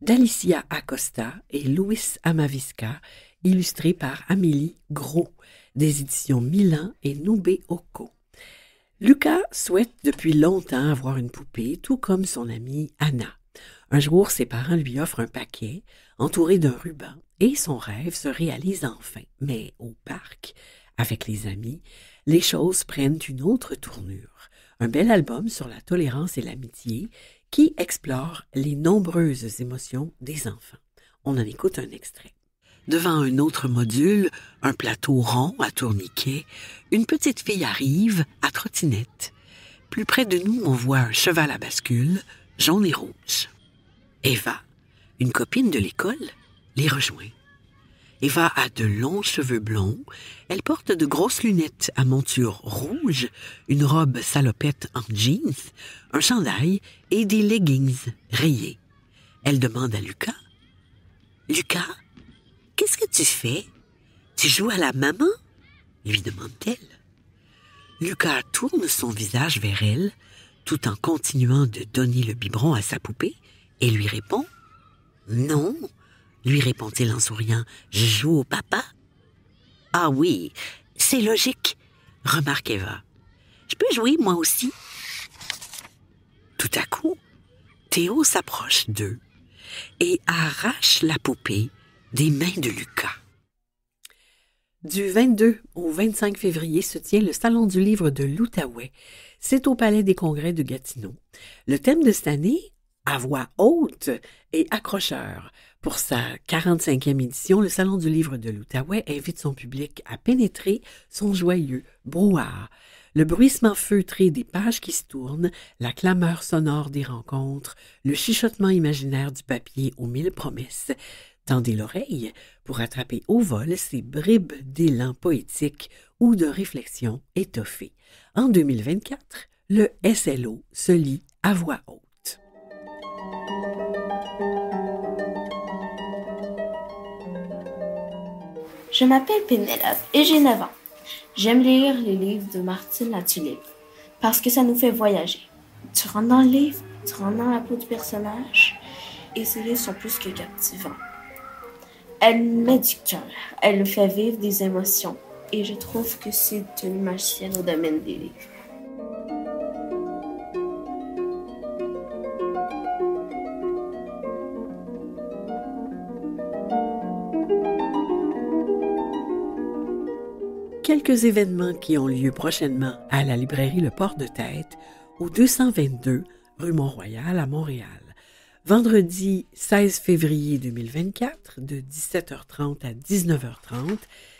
d'Alicia Acosta et Luis Amavisca, illustrés par Amélie Gros, des éditions Milan et Nube Oko. Lucas souhaite depuis longtemps avoir une poupée, tout comme son amie Anna. Un jour, ses parents lui offrent un paquet entouré d'un ruban et son rêve se réalise enfin. Mais au parc, avec les amis, les choses prennent une autre tournure. Un bel album sur la tolérance et l'amitié qui explore les nombreuses émotions des enfants. On en écoute un extrait. Devant un autre module, un plateau rond à tourniquet, une petite fille arrive à trottinette. Plus près de nous, on voit un cheval à bascule, jaune et rouge. Eva, une copine de l'école, les rejoint. Eva a de longs cheveux blonds, elle porte de grosses lunettes à monture rouge, une robe salopette en jeans, un chandail et des leggings rayés. Elle demande à Lucas Lucas, qu'est-ce que tu fais Tu joues à la maman lui demande-t-elle. Lucas tourne son visage vers elle, tout en continuant de donner le biberon à sa poupée, et lui répond Non, lui répond-il en souriant. Je joue au papa Ah oui, c'est logique, remarque Eva. Je peux jouer moi aussi. Tout à coup, Théo s'approche d'eux et arrache la poupée des mains de Lucas. Du 22 au 25 février se tient le Salon du livre de l'Outaouais. C'est au Palais des congrès de Gatineau. Le thème de cette année, à voix haute et accrocheur. Pour sa 45e édition, le Salon du livre de l'Outaouais invite son public à pénétrer son joyeux brouhaha. Le bruissement feutré des pages qui se tournent, la clameur sonore des rencontres, le chuchotement imaginaire du papier aux mille promesses. Tendez l'oreille pour attraper au vol ces bribes d'élan poétique ou de réflexion étoffée. En 2024, le SLO se lit à voix haute. Je m'appelle Pénélope et j'ai 9 ans. J'aime lire les livres de Martine la Tulipe parce que ça nous fait voyager. Tu rentres dans le livre, tu rentres dans la peau du personnage et ces livres sont plus que captivants. Elle met du cœur, elle fait vivre des émotions et je trouve que c'est une machine au domaine des livres. quelques événements qui ont lieu prochainement à la librairie Le Port de Tête, au 222 rue Mont-Royal à Montréal. Vendredi 16 février 2024, de 17h30 à 19h30,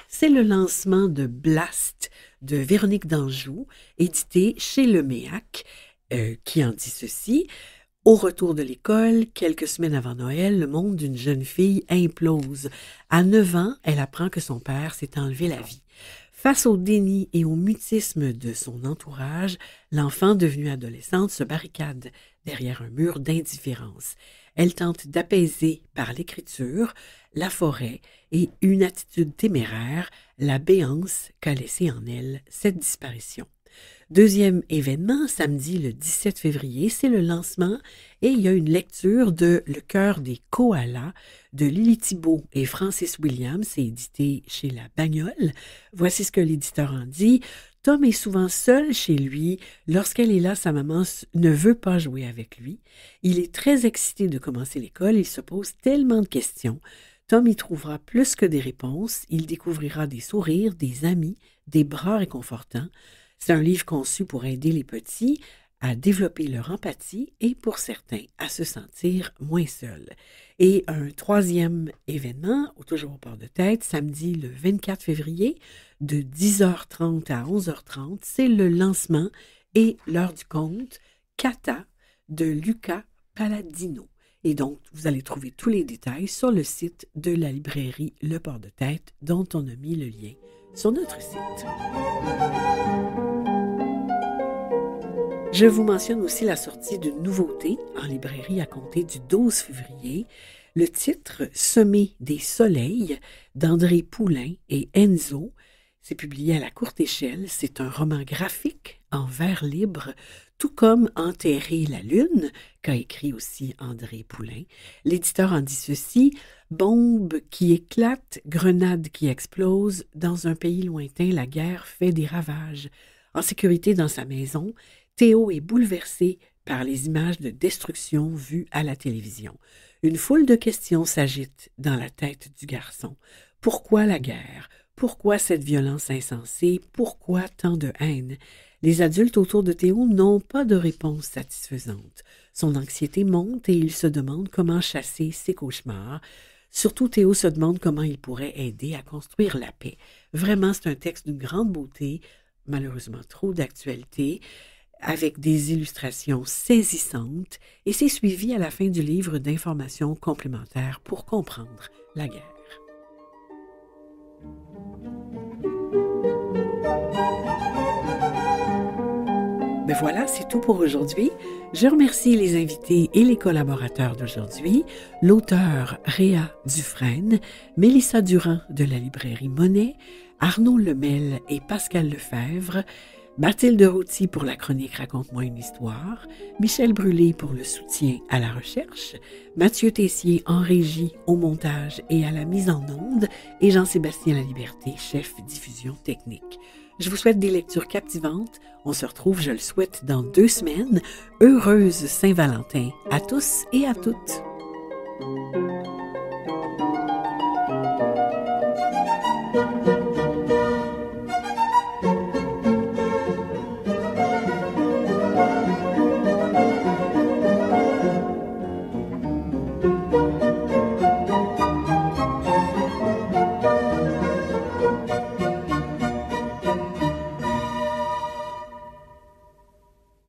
c'est le lancement de Blast de Véronique d'Anjou, édité chez Le Méac, euh, qui en dit ceci. Au retour de l'école, quelques semaines avant Noël, le monde d'une jeune fille implose. À 9 ans, elle apprend que son père s'est enlevé la vie. Face au déni et au mutisme de son entourage, l'enfant devenue adolescente se barricade derrière un mur d'indifférence. Elle tente d'apaiser par l'écriture la forêt et une attitude téméraire, la béance qu'a laissée en elle cette disparition. Deuxième événement, samedi le 17 février, c'est le lancement et il y a une lecture de Le cœur des koalas de Lily Thibault et Francis Williams. C'est édité chez La Bagnole. Voici ce que l'éditeur en dit. Tom est souvent seul chez lui. Lorsqu'elle est là, sa maman ne veut pas jouer avec lui. Il est très excité de commencer l'école. Il se pose tellement de questions. Tom y trouvera plus que des réponses. Il découvrira des sourires, des amis, des bras réconfortants. C'est un livre conçu pour aider les petits à développer leur empathie et pour certains à se sentir moins seuls. Et un troisième événement, toujours au port de tête, samedi le 24 février, de 10h30 à 11h30, c'est le lancement et l'heure du compte, Kata de Luca Palladino. Et donc, vous allez trouver tous les détails sur le site de la librairie Le Port de Tête, dont on a mis le lien sur notre site. Je vous mentionne aussi la sortie d'une nouveauté en librairie à compter du 12 février, le titre Semer des soleils d'André Poulain et Enzo. C'est publié à la courte échelle. C'est un roman graphique en vers libre, tout comme Enterrer la lune, qu'a écrit aussi André Poulain. L'éditeur en dit ceci Bombe qui éclate, grenade qui explose, dans un pays lointain, la guerre fait des ravages. En sécurité dans sa maison, Théo est bouleversé par les images de destruction vues à la télévision. Une foule de questions s'agitent dans la tête du garçon. Pourquoi la guerre Pourquoi cette violence insensée Pourquoi tant de haine Les adultes autour de Théo n'ont pas de réponse satisfaisante. Son anxiété monte et il se demande comment chasser ses cauchemars. Surtout, Théo se demande comment il pourrait aider à construire la paix. Vraiment, c'est un texte d'une grande beauté, malheureusement trop d'actualité avec des illustrations saisissantes et c'est suivi à la fin du livre d'informations complémentaires pour comprendre la guerre. Mais ben voilà, c'est tout pour aujourd'hui. Je remercie les invités et les collaborateurs d'aujourd'hui, l'auteur Réa Dufresne, Mélissa Durand de la librairie Monet, Arnaud Lemel et Pascal Lefebvre, Mathilde Routy pour la chronique Raconte-moi une histoire, Michel Brûlé pour le soutien à la recherche, Mathieu Tessier en régie, au montage et à la mise en onde, et Jean-Sébastien Laliberté, chef diffusion technique. Je vous souhaite des lectures captivantes. On se retrouve, je le souhaite, dans deux semaines. Heureuse Saint-Valentin à tous et à toutes.